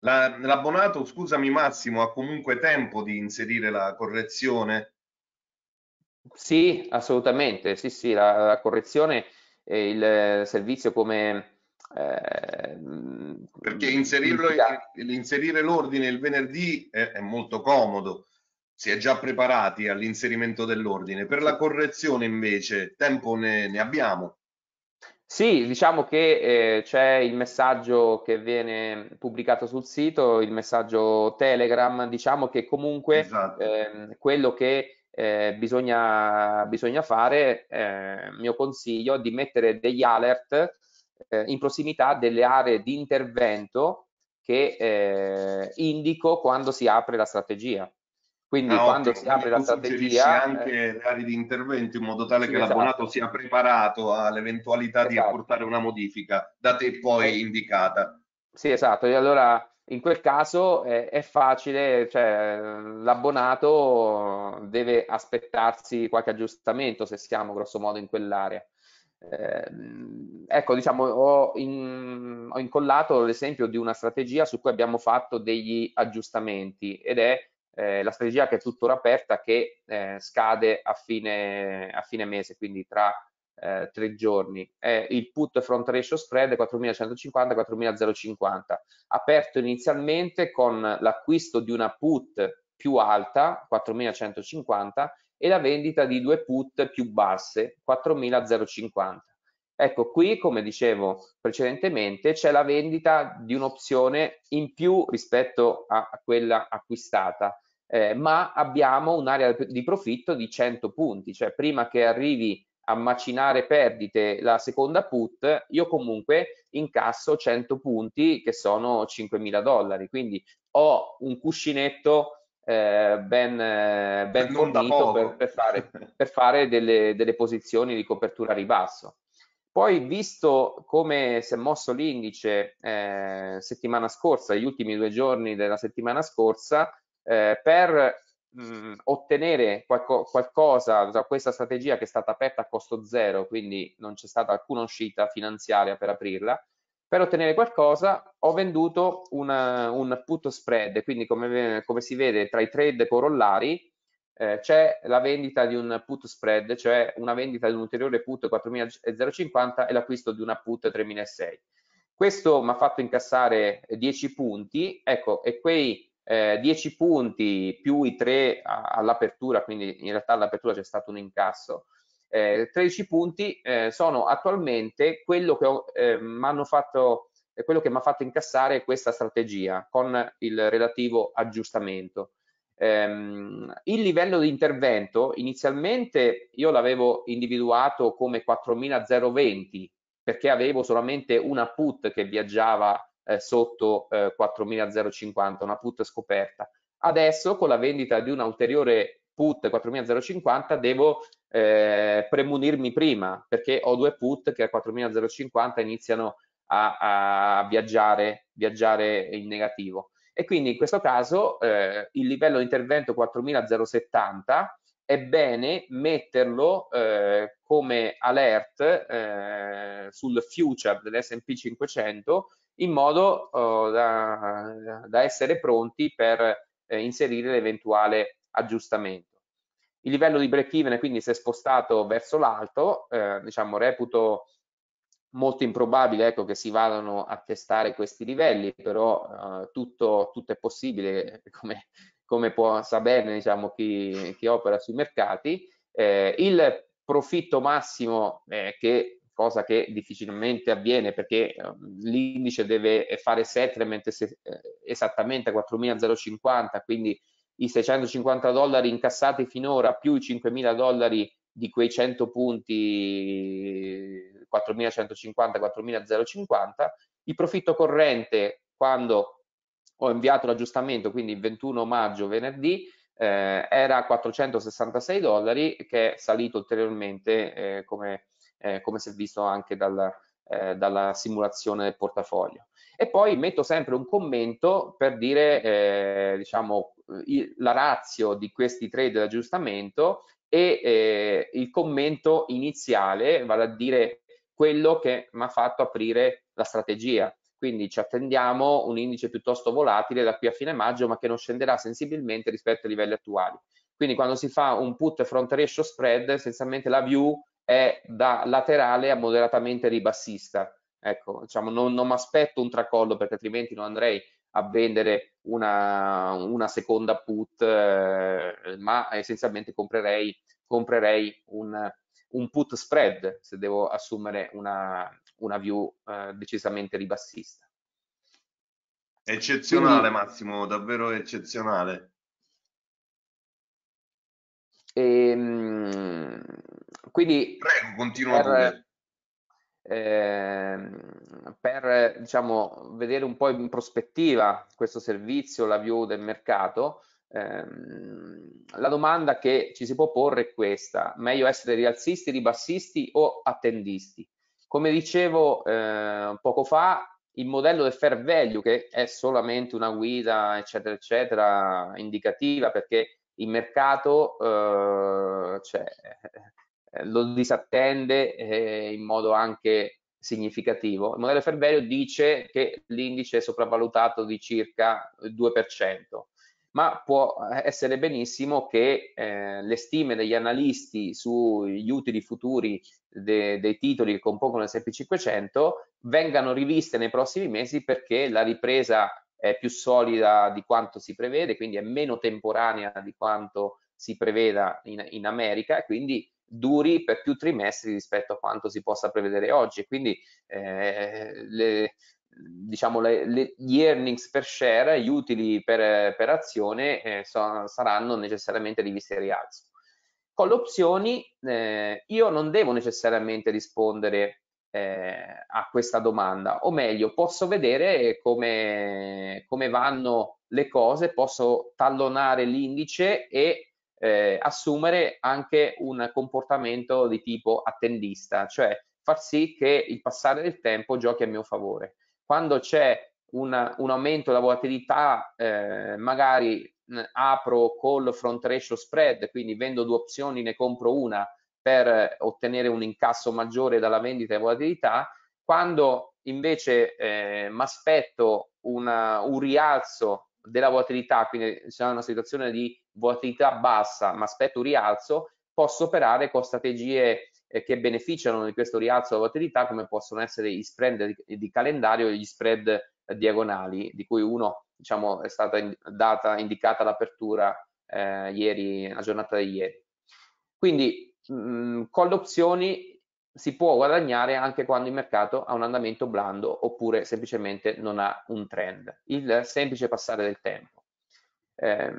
La, l'abbonato, scusami Massimo, ha comunque tempo di inserire la correzione? Sì, assolutamente, sì, sì, la, la correzione il servizio come... Eh, Perché inserirlo, inserire l'ordine il venerdì è, è molto comodo, si è già preparati all'inserimento dell'ordine. Per la correzione invece tempo ne, ne abbiamo. Sì, diciamo che eh, c'è il messaggio che viene pubblicato sul sito, il messaggio Telegram, diciamo che comunque esatto. eh, quello che eh, bisogna, bisogna, fare, eh, mio consiglio, di mettere degli alert eh, in prossimità delle aree di intervento che eh, indico quando si apre la strategia. Quindi ah, quando ottimo. si apre Quindi la strategia... anche le aree di intervento in modo tale sì, che esatto. l'abbonato sia preparato all'eventualità esatto. di apportare una modifica da te poi eh. indicata. Sì, esatto. E allora in quel caso è, è facile, cioè, l'abbonato deve aspettarsi qualche aggiustamento se siamo grossomodo in quell'area. Eh, ecco, diciamo, ho, in, ho, incollato l'esempio di una strategia su cui abbiamo fatto degli aggiustamenti ed è eh, la strategia che è tuttora aperta che eh, scade a fine, a fine mese, quindi tra eh, tre giorni. È il put front ratio spread 4150-4050, aperto inizialmente con l'acquisto di una put più alta, 4150, e la vendita di due put più basse, 4050. Ecco, qui, come dicevo precedentemente, c'è la vendita di un'opzione in più rispetto a quella acquistata, eh, ma abbiamo un'area di profitto di 100 punti, cioè prima che arrivi a macinare perdite la seconda put, io comunque incasso 100 punti che sono 5.000 dollari, quindi ho un cuscinetto eh, ben, eh, ben fornito per, per, fare, per fare delle, delle, posizioni di copertura a ribasso. Poi visto come si è mosso l'indice eh, settimana scorsa, gli ultimi due giorni della settimana scorsa, eh, per mh, mm-hmm. ottenere qualco, qualcosa da questa strategia che è stata aperta a costo zero, quindi non c'è stata alcuna uscita finanziaria per aprirla, per ottenere qualcosa ho venduto una, un put spread, quindi come, come, si vede tra i trade corollari eh, c'è la vendita di un put spread, cioè una vendita di un ulteriore put 4050 e l'acquisto di una put 3600. Questo mi ha fatto incassare 10 punti, ecco, e quei eh, 10 punti più i 3 all'apertura, quindi in realtà all'apertura c'è stato un incasso, eh, 13 punti eh, sono attualmente quello che eh, mi hanno fatto eh, quello che mi ha fatto incassare questa strategia con il relativo aggiustamento. Ehm, il livello di intervento inizialmente io l'avevo individuato come 4020 perché avevo solamente una put che viaggiava eh, sotto eh, 4.050, una put scoperta. Adesso con la vendita di un ulteriore put 4.050 devo eh, premunirmi prima perché ho due put che a 4.050 iniziano a, a viaggiare, viaggiare, in negativo. E quindi in questo caso eh, il livello di intervento 4070 è bene metterlo eh, come alert eh, sul future dell'S&P 500 in modo oh, da, da, essere pronti per eh, inserire l'eventuale aggiustamento. Il livello di break even quindi si è spostato verso l'alto, eh, diciamo reputo molto improbabile ecco, che si vadano a testare questi livelli, però eh, tutto, tutto è possibile, come come può, sa bene diciamo, chi, chi opera sui mercati. Eh, il profitto massimo, eh, che cosa che difficilmente avviene perché eh, l'indice deve fare settlement eh, esattamente a 4.050, quindi i 650 dollari incassati finora più i 5.000 dollari di quei 100 punti 4.150, 4.050, il profitto corrente quando ho inviato l'aggiustamento quindi il 21 maggio venerdì eh, era a 466 dollari che è salito ulteriormente eh, come, eh, come si è visto anche dal, eh, dalla simulazione del portafoglio e poi metto sempre un commento per dire eh, diciamo il, la razio di questi trade d'aggiustamento e eh, il commento iniziale vale a dire quello che mi ha fatto aprire la strategia quindi ci attendiamo un indice piuttosto volatile da qui a fine maggio ma che non scenderà sensibilmente rispetto ai livelli attuali. Quindi quando si fa un put front ratio spread essenzialmente la view è da laterale a moderatamente ribassista. Ecco, diciamo, non, non mi aspetto un tracollo perché altrimenti non andrei a vendere una, una seconda put, eh, ma essenzialmente comprerei, comprerei un, un, put spread se devo assumere una, una view eh, decisamente ribassista. Eccezionale Quindi, Massimo, davvero eccezionale. Ehm, quindi Prego, continua per, eh, per diciamo, vedere un po' in prospettiva questo servizio, la view del mercato, ehm, la domanda che ci si può porre è questa, meglio essere rialzisti, ribassisti o attendisti? Come dicevo eh, poco fa, il modello del fair value, che è solamente una guida, eccetera, eccetera, indicativa, perché il mercato eh, cioè, eh, lo disattende eh, in modo anche significativo. Il modello fair value dice che l'indice è sopravvalutato di circa 2%, ma può essere benissimo che eh, le stime degli analisti sugli utili futuri de, dei titoli che compongono l'S&P500 vengano riviste nei prossimi mesi perché la ripresa è più solida di quanto si prevede, quindi è meno temporanea di quanto si preveda in, in America e quindi duri per più trimestri rispetto a quanto si possa prevedere oggi. Quindi eh, le, diciamo le, le, gli earnings per share, gli utili per, per azione eh, so, saranno necessariamente rivisti a rialzo con le opzioni eh, io non devo necessariamente rispondere eh, a questa domanda, o meglio, posso vedere come, come vanno le cose, posso tallonare l'indice e eh, assumere anche un comportamento di tipo attendista, cioè far sì che il passare del tempo giochi a mio favore. Quando c'è un, aumento della volatilità, eh, magari apro col front ratio spread, quindi vendo due opzioni, ne compro una per ottenere un incasso maggiore dalla vendita e volatilità, quando invece eh, mi aspetto un rialzo della volatilità, quindi se ho una situazione di volatilità bassa, ma aspetto un rialzo, posso operare con strategie eh, che beneficiano di questo rialzo della volatilità, come possono essere gli spread di calendario e gli spread diagonali, di cui uno diciamo, è stata data, indicata l'apertura eh, ieri, la giornata di ieri. Quindi mh, mm, con le opzioni si può guadagnare anche quando il mercato ha un andamento blando oppure semplicemente non ha un trend, il semplice passare del tempo. Eh,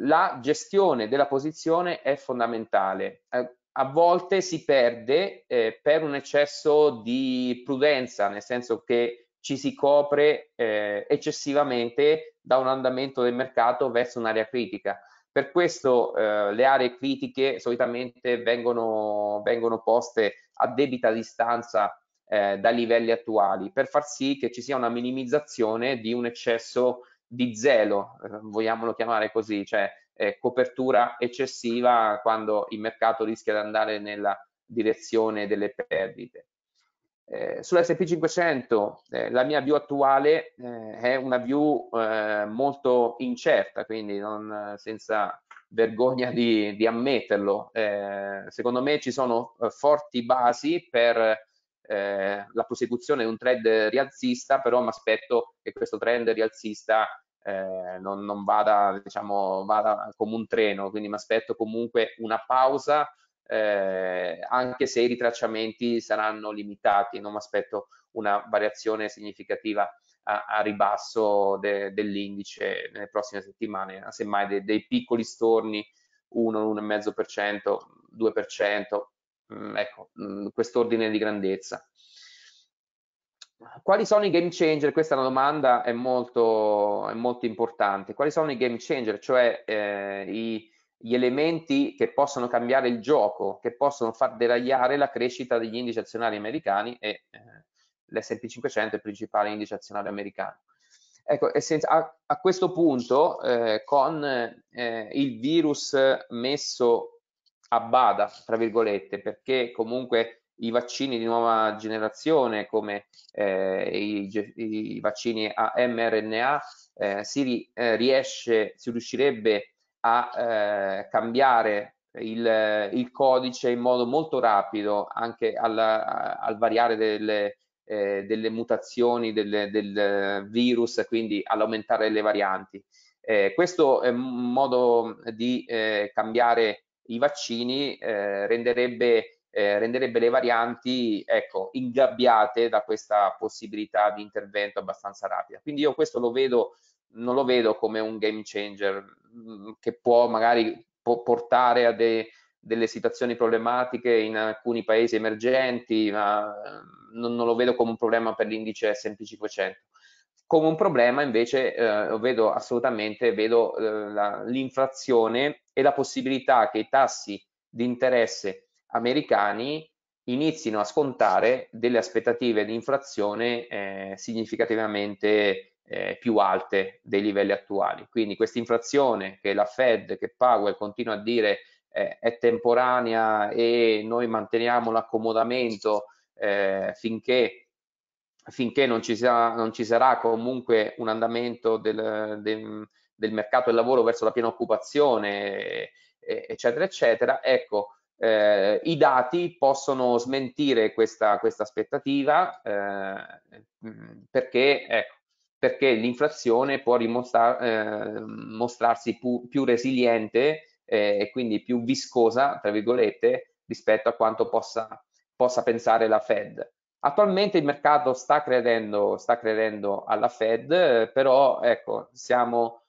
la gestione della posizione è fondamentale. Eh, a volte si perde eh, per un eccesso di prudenza, nel senso che ci si copre eh, eccessivamente da un andamento del mercato verso un'area critica. Per questo eh, le aree critiche solitamente vengono, vengono poste a debita distanza eh, dai livelli attuali per far sì che ci sia una minimizzazione di un eccesso di zelo, eh, vogliamolo chiamare così, cioè eh, copertura eccessiva quando il mercato rischia di andare nella direzione delle perdite. Eh, Sull'SP500 eh, la mia view attuale eh, è una view eh, molto incerta, quindi non, senza vergogna di, di ammetterlo. Eh, secondo me ci sono eh, forti basi per la prosecuzione di un trend rialzista, però mi aspetto che questo trend rialzista non, non vada, diciamo, vada come un treno, quindi mi aspetto comunque una pausa eh, anche se i ritracciamenti saranno limitati, non mi aspetto una variazione significativa a, a ribasso de, dell'indice nelle prossime settimane, ah, semmai de, dei piccoli storni 1, 1,5%, 2%, mh, ecco, mm, quest'ordine di grandezza. Quali sono i game changer? Questa è una domanda è molto, è molto importante. Quali sono i game changer? Cioè eh, i, gli elementi che possono cambiare il gioco, che possono far deragliare la crescita degli indici azionari americani e eh, l'S&P 500 è il principale indice azionario americano. Ecco, a, a, questo punto, eh, con eh, il virus messo a bada, tra virgolette, perché comunque i vaccini di nuova generazione come eh, i, i, vaccini a mRNA eh, si, ri, eh, riesce, si riuscirebbe a a eh, cambiare il, il, codice in modo molto rapido anche alla, al variare delle, eh, delle mutazioni delle, del virus, quindi all'aumentare le varianti. Eh, questo è un modo di eh, cambiare i vaccini, eh, renderebbe, eh, renderebbe, le varianti ecco, ingabbiate da questa possibilità di intervento abbastanza rapida. Quindi io questo lo vedo non lo vedo come un game changer mm, che può magari può portare a dei delle situazioni problematiche in alcuni paesi emergenti, ma mm, non, non lo vedo come un problema per l'indice S&P 500. Come un problema invece eh, vedo assolutamente vedo, eh, l'inflazione e la possibilità che i tassi di interesse americani inizino a scontare delle aspettative di inflazione eh, significativamente eh, più alte dei livelli attuali. Quindi questa inflazione che la Fed, che Powell continua a dire eh, è temporanea e noi manteniamo l'accomodamento eh, finché, finché non, ci sarà, non, ci sarà, comunque un andamento del, del, del, mercato del lavoro verso la piena occupazione, eccetera, eccetera. Ecco, eh, I dati possono smentire questa, questa aspettativa eh, perché ecco, perché l'inflazione può eh, mostrarsi pu più resiliente eh, e quindi più viscosa, tra virgolette, rispetto a quanto possa, possa pensare la Fed. Attualmente il mercato sta credendo, sta credendo alla Fed, però ecco, siamo,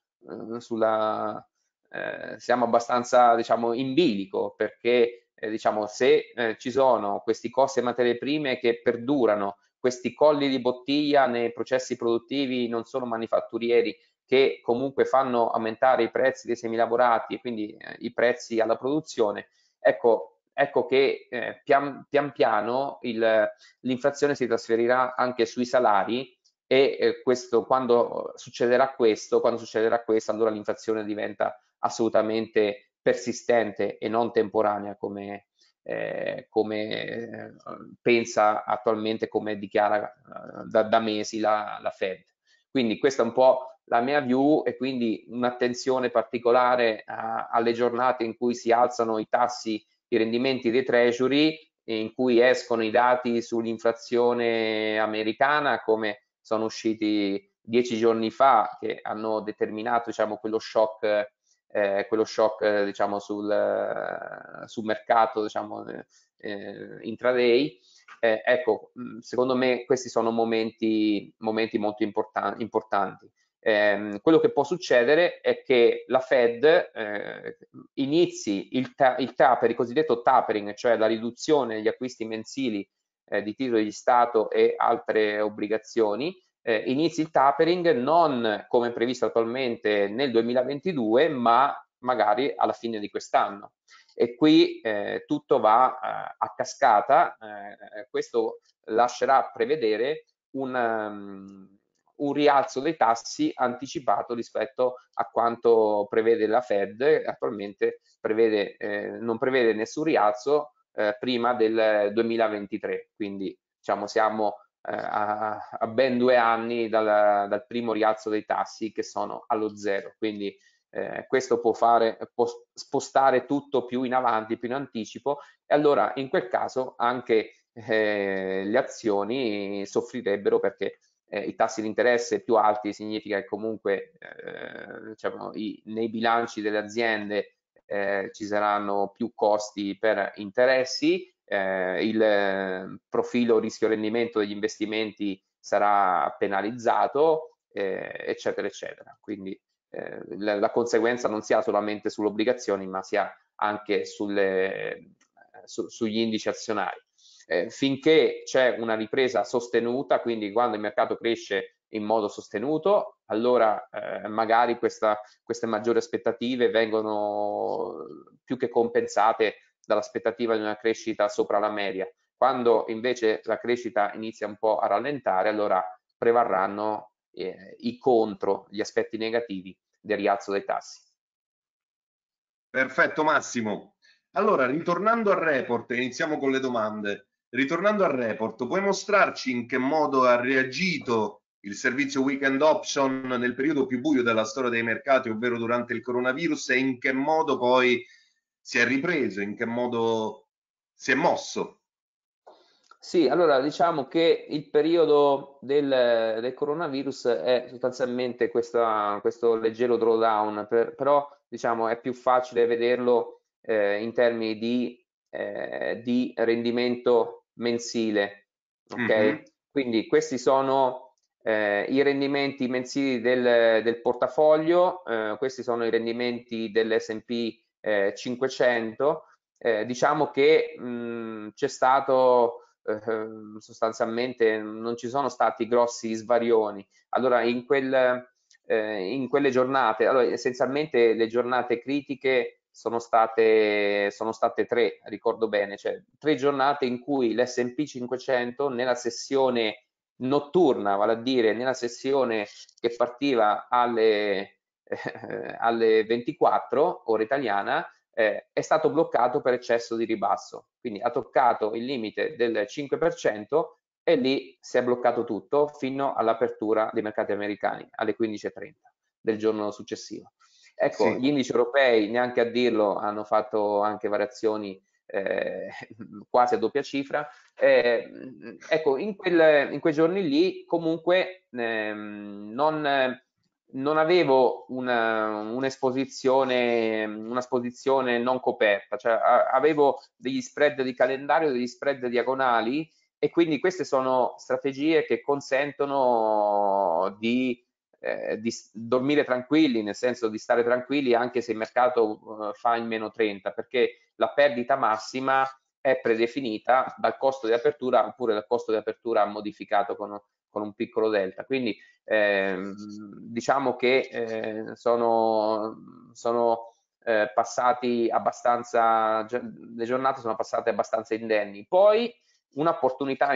eh, sulla, eh, siamo abbastanza diciamo, in bilico perché eh, diciamo, se eh, ci sono questi costi e materie prime che perdurano questi colli di bottiglia nei processi produttivi non solo manifatturieri che comunque fanno aumentare i prezzi dei semilavorati e quindi eh, i prezzi alla produzione, ecco, ecco che eh, pian, pian, piano il, l'inflazione si trasferirà anche sui salari e eh, questo, quando succederà questo, quando succederà questo, allora l'inflazione diventa assolutamente persistente e non temporanea come, eh, come eh, pensa attualmente, come dichiara eh, da, da mesi la, la, Fed. Quindi questa è un po' la mia view e quindi un'attenzione particolare a, eh, alle giornate in cui si alzano i tassi, i rendimenti dei treasury, in cui escono i dati sull'inflazione americana come sono usciti dieci giorni fa che hanno determinato diciamo, quello shock eh, quello shock eh, diciamo sul, eh, sul, mercato diciamo eh, eh, intraday ecco mm, secondo me questi sono momenti, momenti molto importan importanti eh, quello che può succedere è che la Fed eh, inizi il, ta il, taper, il cosiddetto tapering, cioè la riduzione degli acquisti mensili eh, di titoli di Stato e altre obbligazioni, eh, inizi il tapering non come previsto attualmente nel 2022, ma magari alla fine di quest'anno. E qui eh, tutto va eh, a cascata, eh, eh, questo lascerà prevedere un, um, un rialzo dei tassi anticipato rispetto a quanto prevede la Fed, attualmente prevede, eh, non prevede nessun rialzo prima del 2023, quindi diciamo siamo eh, a, a, ben due anni dal, dal, primo rialzo dei tassi che sono allo zero. Quindi eh, questo può, fare, può spostare tutto più in avanti, più in anticipo e allora in quel caso anche eh, le azioni soffrirebbero perché eh, i tassi di interesse più alti significa che comunque eh, diciamo, i, nei bilanci delle aziende eh, ci saranno più costi per interessi eh, il ehm, profilo rischio-rendimento degli investimenti sarà penalizzato, eh, eccetera, eccetera. Quindi eh, la, la, conseguenza non sia solamente sulle obbligazioni, ma sia anche sulle, su, sugli indici azionari. Eh, finché c'è una ripresa sostenuta, quindi quando il mercato cresce in modo sostenuto, allora eh, magari questa, queste maggiori aspettative vengono più che compensate dall'aspettativa di una crescita sopra la media. Quando invece la crescita inizia un po' a rallentare, allora prevarranno eh, i contro, gli aspetti negativi del rialzo dei tassi. Perfetto Massimo. Allora, ritornando al report, iniziamo con le domande. Ritornando al report, puoi mostrarci in che modo ha reagito il servizio Weekend Option nel periodo più buio della storia dei mercati, ovvero durante il coronavirus, e in che modo poi si è ripreso, in che modo si è mosso? Sì, allora diciamo che il periodo del, del coronavirus è sostanzialmente questa, questo leggero drawdown, per, però diciamo è più facile vederlo eh, in termini di, eh, di rendimento mensile. Okay? Mm-hmm. Quindi questi sono eh, i rendimenti mensili del, del portafoglio, eh, questi sono i rendimenti dell'SP eh, 500, eh, diciamo che c'è stato eh, eh, sostanzialmente non ci sono stati grossi svarioni. Allora in, quel, eh, in quelle giornate, allora, essenzialmente le giornate critiche sono state, sono state tre, ricordo bene, cioè tre giornate in cui l'S&P 500 nella sessione notturna, vale a dire nella sessione che partiva alle eh, alle 24 ora italiana eh, è stato bloccato per eccesso di ribasso, quindi ha toccato il limite del 5% e lì si è bloccato tutto fino all'apertura dei mercati americani alle 15.30 del giorno successivo. Ecco, sì. gli indici europei, neanche a dirlo, hanno fatto anche variazioni eh, quasi a doppia cifra. Eh, ecco, in, quel, in, quei giorni lì comunque ehm, non, non avevo eh, una, un'esposizione, un'esposizione, non coperta, cioè avevo degli spread di calendario, degli spread diagonali e quindi queste sono strategie che consentono di, eh, di dormire tranquilli, nel senso di stare tranquilli anche se il mercato eh, fa in meno 30, perché la perdita massima è predefinita dal costo di apertura oppure dal costo di apertura modificato con con un piccolo delta. Quindi eh, diciamo che eh, sono, sono eh, passati abbastanza, le giornate sono passate abbastanza indenni. Poi un'opportunità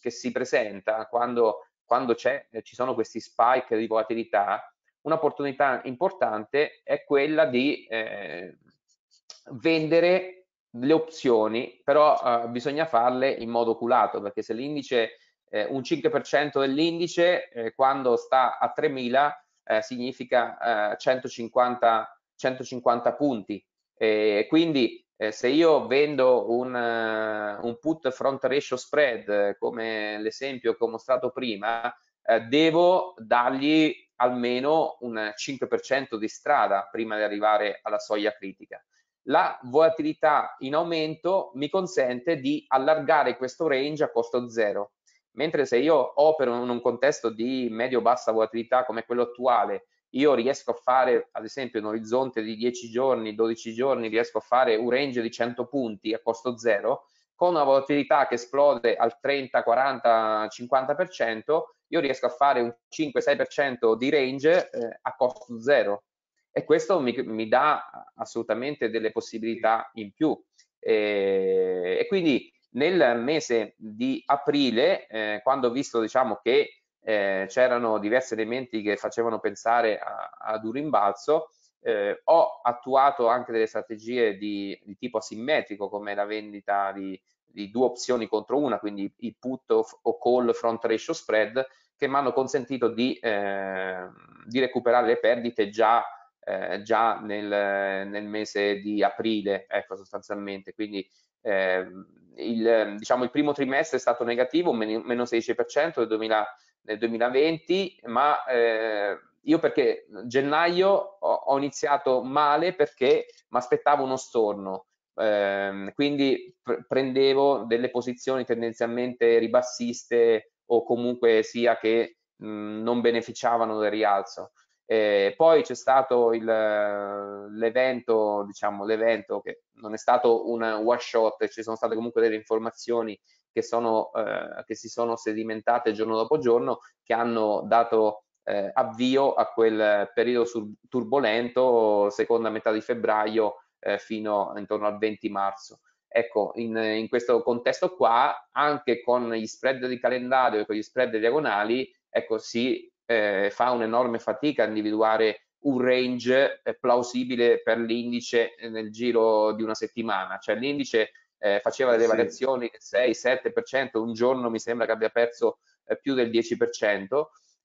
che si presenta quando, quando eh, ci sono questi spike di volatilità, un'opportunità importante è quella di eh, vendere le opzioni, però eh, bisogna farle in modo oculato, perché se l'indice eh, un 5% dell'indice eh, quando sta a 3.000 eh, significa 150, eh, 150 punti. quindi eh, se io vendo un, eh, un, put front ratio spread come l'esempio che ho mostrato prima, devo dargli almeno un 5% di strada prima di arrivare alla soglia critica. La volatilità in aumento mi consente di allargare questo range a costo zero, Mentre se io opero in un contesto di medio-bassa volatilità come quello attuale, io riesco a fare ad esempio un orizzonte di 10 giorni, 12 giorni, riesco a fare un range di 100 punti a costo zero, con una volatilità che esplode al 30, 40, 50%, io riesco a fare un 5-6% di range eh, a costo zero e questo mi, mi, dà assolutamente delle possibilità in più. e, e quindi nel mese di aprile, eh, quando ho visto diciamo, che eh, c'erano diversi elementi che facevano pensare a, ad un rimbalzo, eh, ho attuato anche delle strategie di, di, tipo asimmetrico come la vendita di, di due opzioni contro una, quindi il put o call front ratio spread, che mi hanno consentito di, eh, di recuperare le perdite già, eh, già nel, nel, mese di aprile, ecco sostanzialmente. Quindi eh, il, ehm, diciamo, il, primo trimestre è stato negativo, meno 16% nel, 2000, nel 2020, ma eh, io perché gennaio ho, ho iniziato male perché mi aspettavo uno storno, eh, quindi pr prendevo delle posizioni tendenzialmente ribassiste o comunque sia che mh, mhmm, non beneficiavano del rialzo. Eh, poi c'è stato il, l'evento, diciamo l'evento che non è stato un one shot, ci sono state comunque delle informazioni che, sono, eh, che si sono sedimentate giorno dopo giorno, che hanno dato eh, avvio a quel periodo sur- turbolento, seconda metà di febbraio eh, fino intorno al 20 marzo. Ecco, in, in questo contesto qua, anche con gli spread di calendario e con gli spread diagonali, ecco, si eh, fa un'enorme fatica a individuare un range eh, plausibile per l'indice eh, nel giro di una settimana, cioè l'indice eh, faceva delle sì. variazioni 6-7%, un giorno mi sembra che abbia perso eh, più del 10%,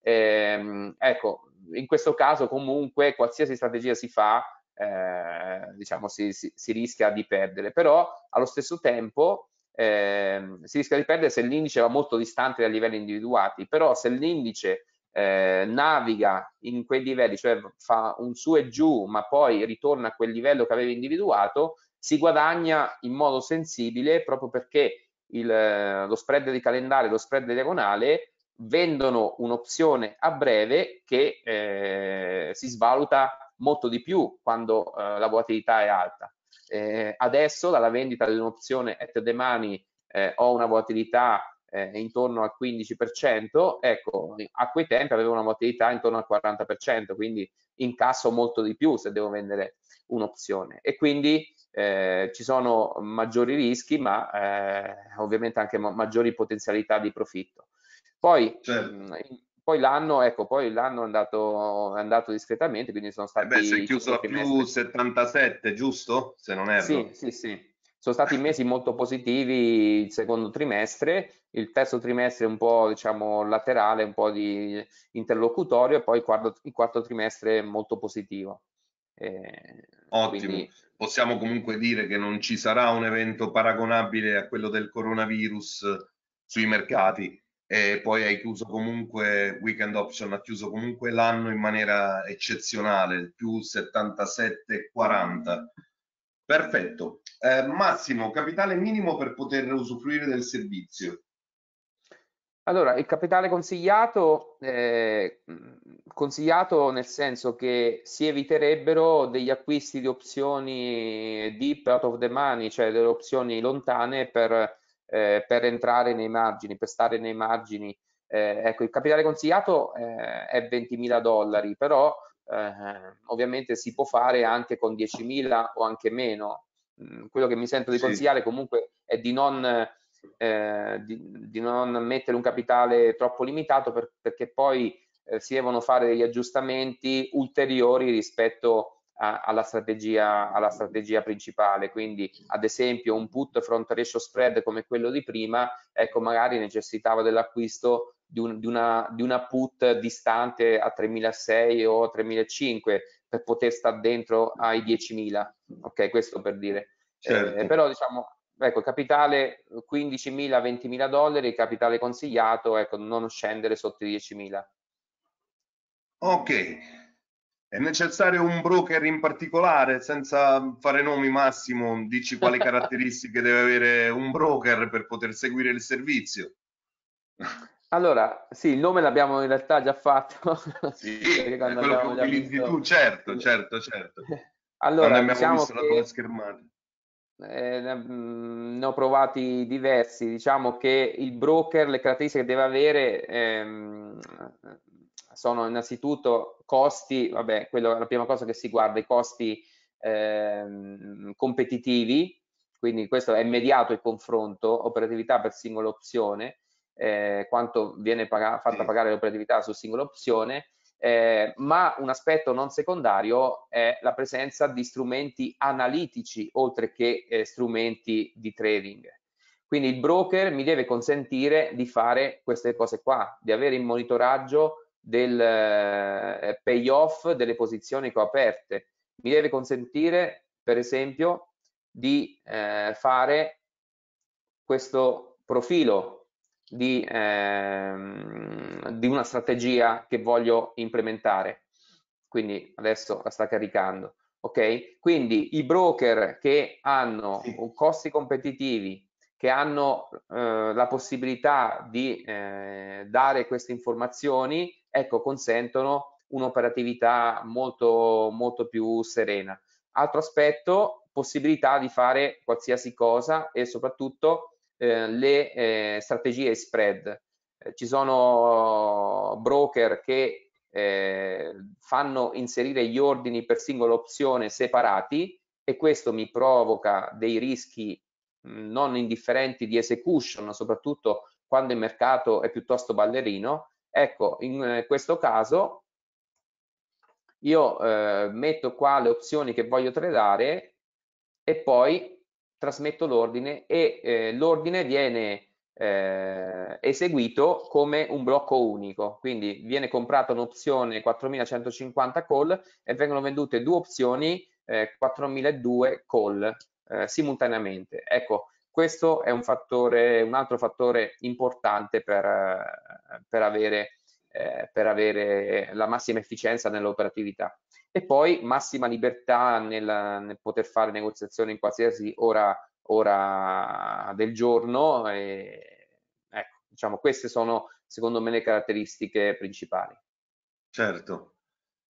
ehm, ecco, in questo caso comunque qualsiasi strategia si fa, eh, diciamo, si, si, si, rischia di perdere, però allo stesso tempo ehm, si rischia di perdere se l'indice va molto distante dai livelli individuati, però se l'indice eh, naviga in quei livelli, cioè fa un su e giù, ma poi ritorna a quel livello che aveva individuato, si guadagna in modo sensibile proprio perché il, eh, lo spread di calendario e lo spread diagonale vendono un'opzione a breve che eh, si svaluta molto di più quando eh, la volatilità è alta. Eh, adesso dalla vendita di un'opzione at the money eh, ho una volatilità eh, intorno al 15%, ecco, a quei tempi avevo una volatilità intorno al 40%, quindi incasso molto di più se devo vendere un'opzione e quindi eh, ci sono maggiori rischi ma eh, ovviamente anche ma maggiori potenzialità di profitto. Poi, certo. mh, mm, poi l'anno ecco, è, andato, è andato, discretamente, quindi sono stati... Eh beh, si è chiuso a più 77, giusto? Se non erro. Sì, sì, sì sono stati mesi molto positivi il secondo trimestre, il terzo trimestre un po' diciamo laterale, un po' di interlocutorio e poi il quarto, il quarto trimestre molto positivo. Eh, Ottimo, quindi... possiamo comunque dire che non ci sarà un evento paragonabile a quello del coronavirus sui mercati e poi hai chiuso comunque Weekend Option ha chiuso comunque l'anno in maniera eccezionale più 77,40 perfetto eh, massimo, capitale minimo per poter usufruire del servizio. Allora, il capitale consigliato, eh, consigliato nel senso che si eviterebbero degli acquisti di opzioni deep out of the money, cioè delle opzioni lontane per, eh, per entrare nei margini, per stare nei margini. Eh, ecco, il capitale consigliato eh, è 20.000 dollari, però eh, ovviamente si può fare anche con 10.000 o anche meno quello che mi sento di consigliare sì. comunque è di non, eh, di, di non, mettere un capitale troppo limitato per, perché poi eh, si devono fare degli aggiustamenti ulteriori rispetto a, alla, strategia, alla, strategia, principale. Quindi ad esempio un put front ratio spread come quello di prima, ecco magari necessitava dell'acquisto di, un, di, una, di una put distante a 3.600 o 3.500 per poter stare dentro ai 10.000, ok? Questo per dire. Eh, certo. Eh, però diciamo, ecco, capitale 15.000, 20.000 dollari, capitale consigliato, ecco, non scendere sotto i 10.000. Ok, è necessario un broker in particolare, senza fare nomi Massimo, dici quali caratteristiche deve avere un broker per poter seguire il servizio? Allora, sì, il nome l'abbiamo in realtà già fatto. Sì, è quello che utilizzi visto... tu, certo, certo, certo. allora, quando abbiamo diciamo visto che... la tua schermata. Eh, mm, ne ho provati diversi, diciamo che il broker le caratteristiche che deve avere ehm, sono innanzitutto costi, vabbè, quello è la prima cosa che si guarda, i costi ehm, competitivi, quindi questo è immediato il confronto, operatività per singola opzione, eh, quanto viene paga fatta pagare l'operatività su singola opzione, eh, ma un aspetto non secondario è la presenza di strumenti analitici oltre che eh, strumenti di trading. Quindi il broker mi deve consentire di fare queste cose qua, di avere il monitoraggio del eh, payoff delle posizioni che ho aperte. Mi deve consentire, per esempio, di eh, fare questo profilo di, ehm, di una strategia che voglio implementare. Quindi adesso la sta caricando. Okay? Quindi i broker che hanno sì. costi competitivi, che hanno eh, la possibilità di eh, dare queste informazioni, ecco, consentono un'operatività molto, molto più serena. Altro aspetto, possibilità di fare qualsiasi cosa e soprattutto eh, le eh, strategie spread. Eh, ci sono broker che eh, fanno inserire gli ordini per singola opzione separati e questo mi provoca dei rischi mh, mm, non indifferenti di execution, soprattutto quando il mercato è piuttosto ballerino. Ecco, in questo caso io eh, metto qua le opzioni che voglio tradare e poi trasmetto l'ordine e eh, l'ordine viene eh, eseguito come un blocco unico, quindi viene comprata un'opzione 4150 call e vengono vendute due opzioni eh, 4002 call eh, simultaneamente. Ecco, questo è un, fattore, un altro fattore importante per, eh, per avere eh, per avere la massima efficienza nell'operatività e poi massima libertà nel, nel, poter fare negoziazioni in qualsiasi ora, ora del giorno e, ecco, diciamo queste sono secondo me le caratteristiche principali certo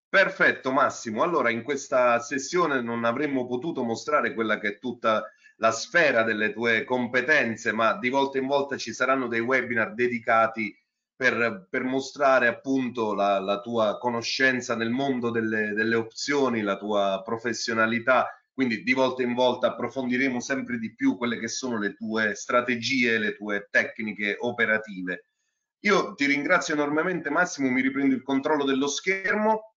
Perfetto Massimo, allora in questa sessione non avremmo potuto mostrare quella che è tutta la sfera delle tue competenze, ma di volta in volta ci saranno dei webinar dedicati per, per mostrare appunto la, la, tua conoscenza nel mondo delle, delle opzioni, la tua professionalità. Quindi di volta in volta approfondiremo sempre di più quelle che sono le tue strategie, le tue tecniche operative. Io ti ringrazio enormemente Massimo, mi riprendo il controllo dello schermo.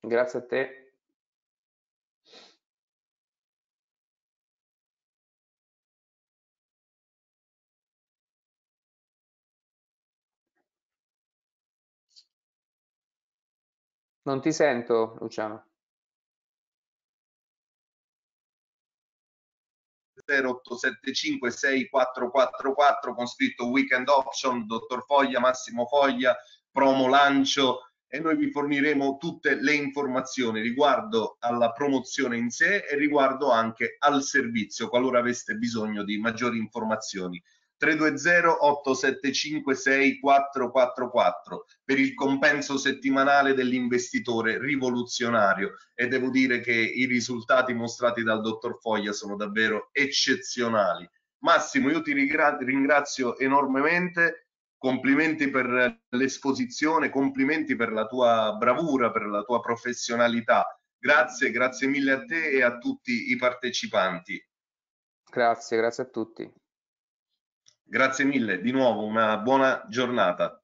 Grazie a te. Non ti sento, Luciano. 087564444 con scritto weekend option, dottor Foglia, Massimo Foglia, promo lancio e noi vi forniremo tutte le informazioni riguardo alla promozione in sé e riguardo anche al servizio qualora aveste bisogno di maggiori informazioni. 320-875-6444 per il compenso settimanale dell'investitore rivoluzionario e devo dire che i risultati mostrati dal dottor Foglia sono davvero eccezionali. Massimo, io ti ringrazio enormemente, complimenti per l'esposizione, complimenti per la tua bravura, per la tua professionalità. Grazie, grazie mille a te e a tutti i partecipanti. Grazie, grazie a tutti. Grazie mille, di nuovo una buona giornata.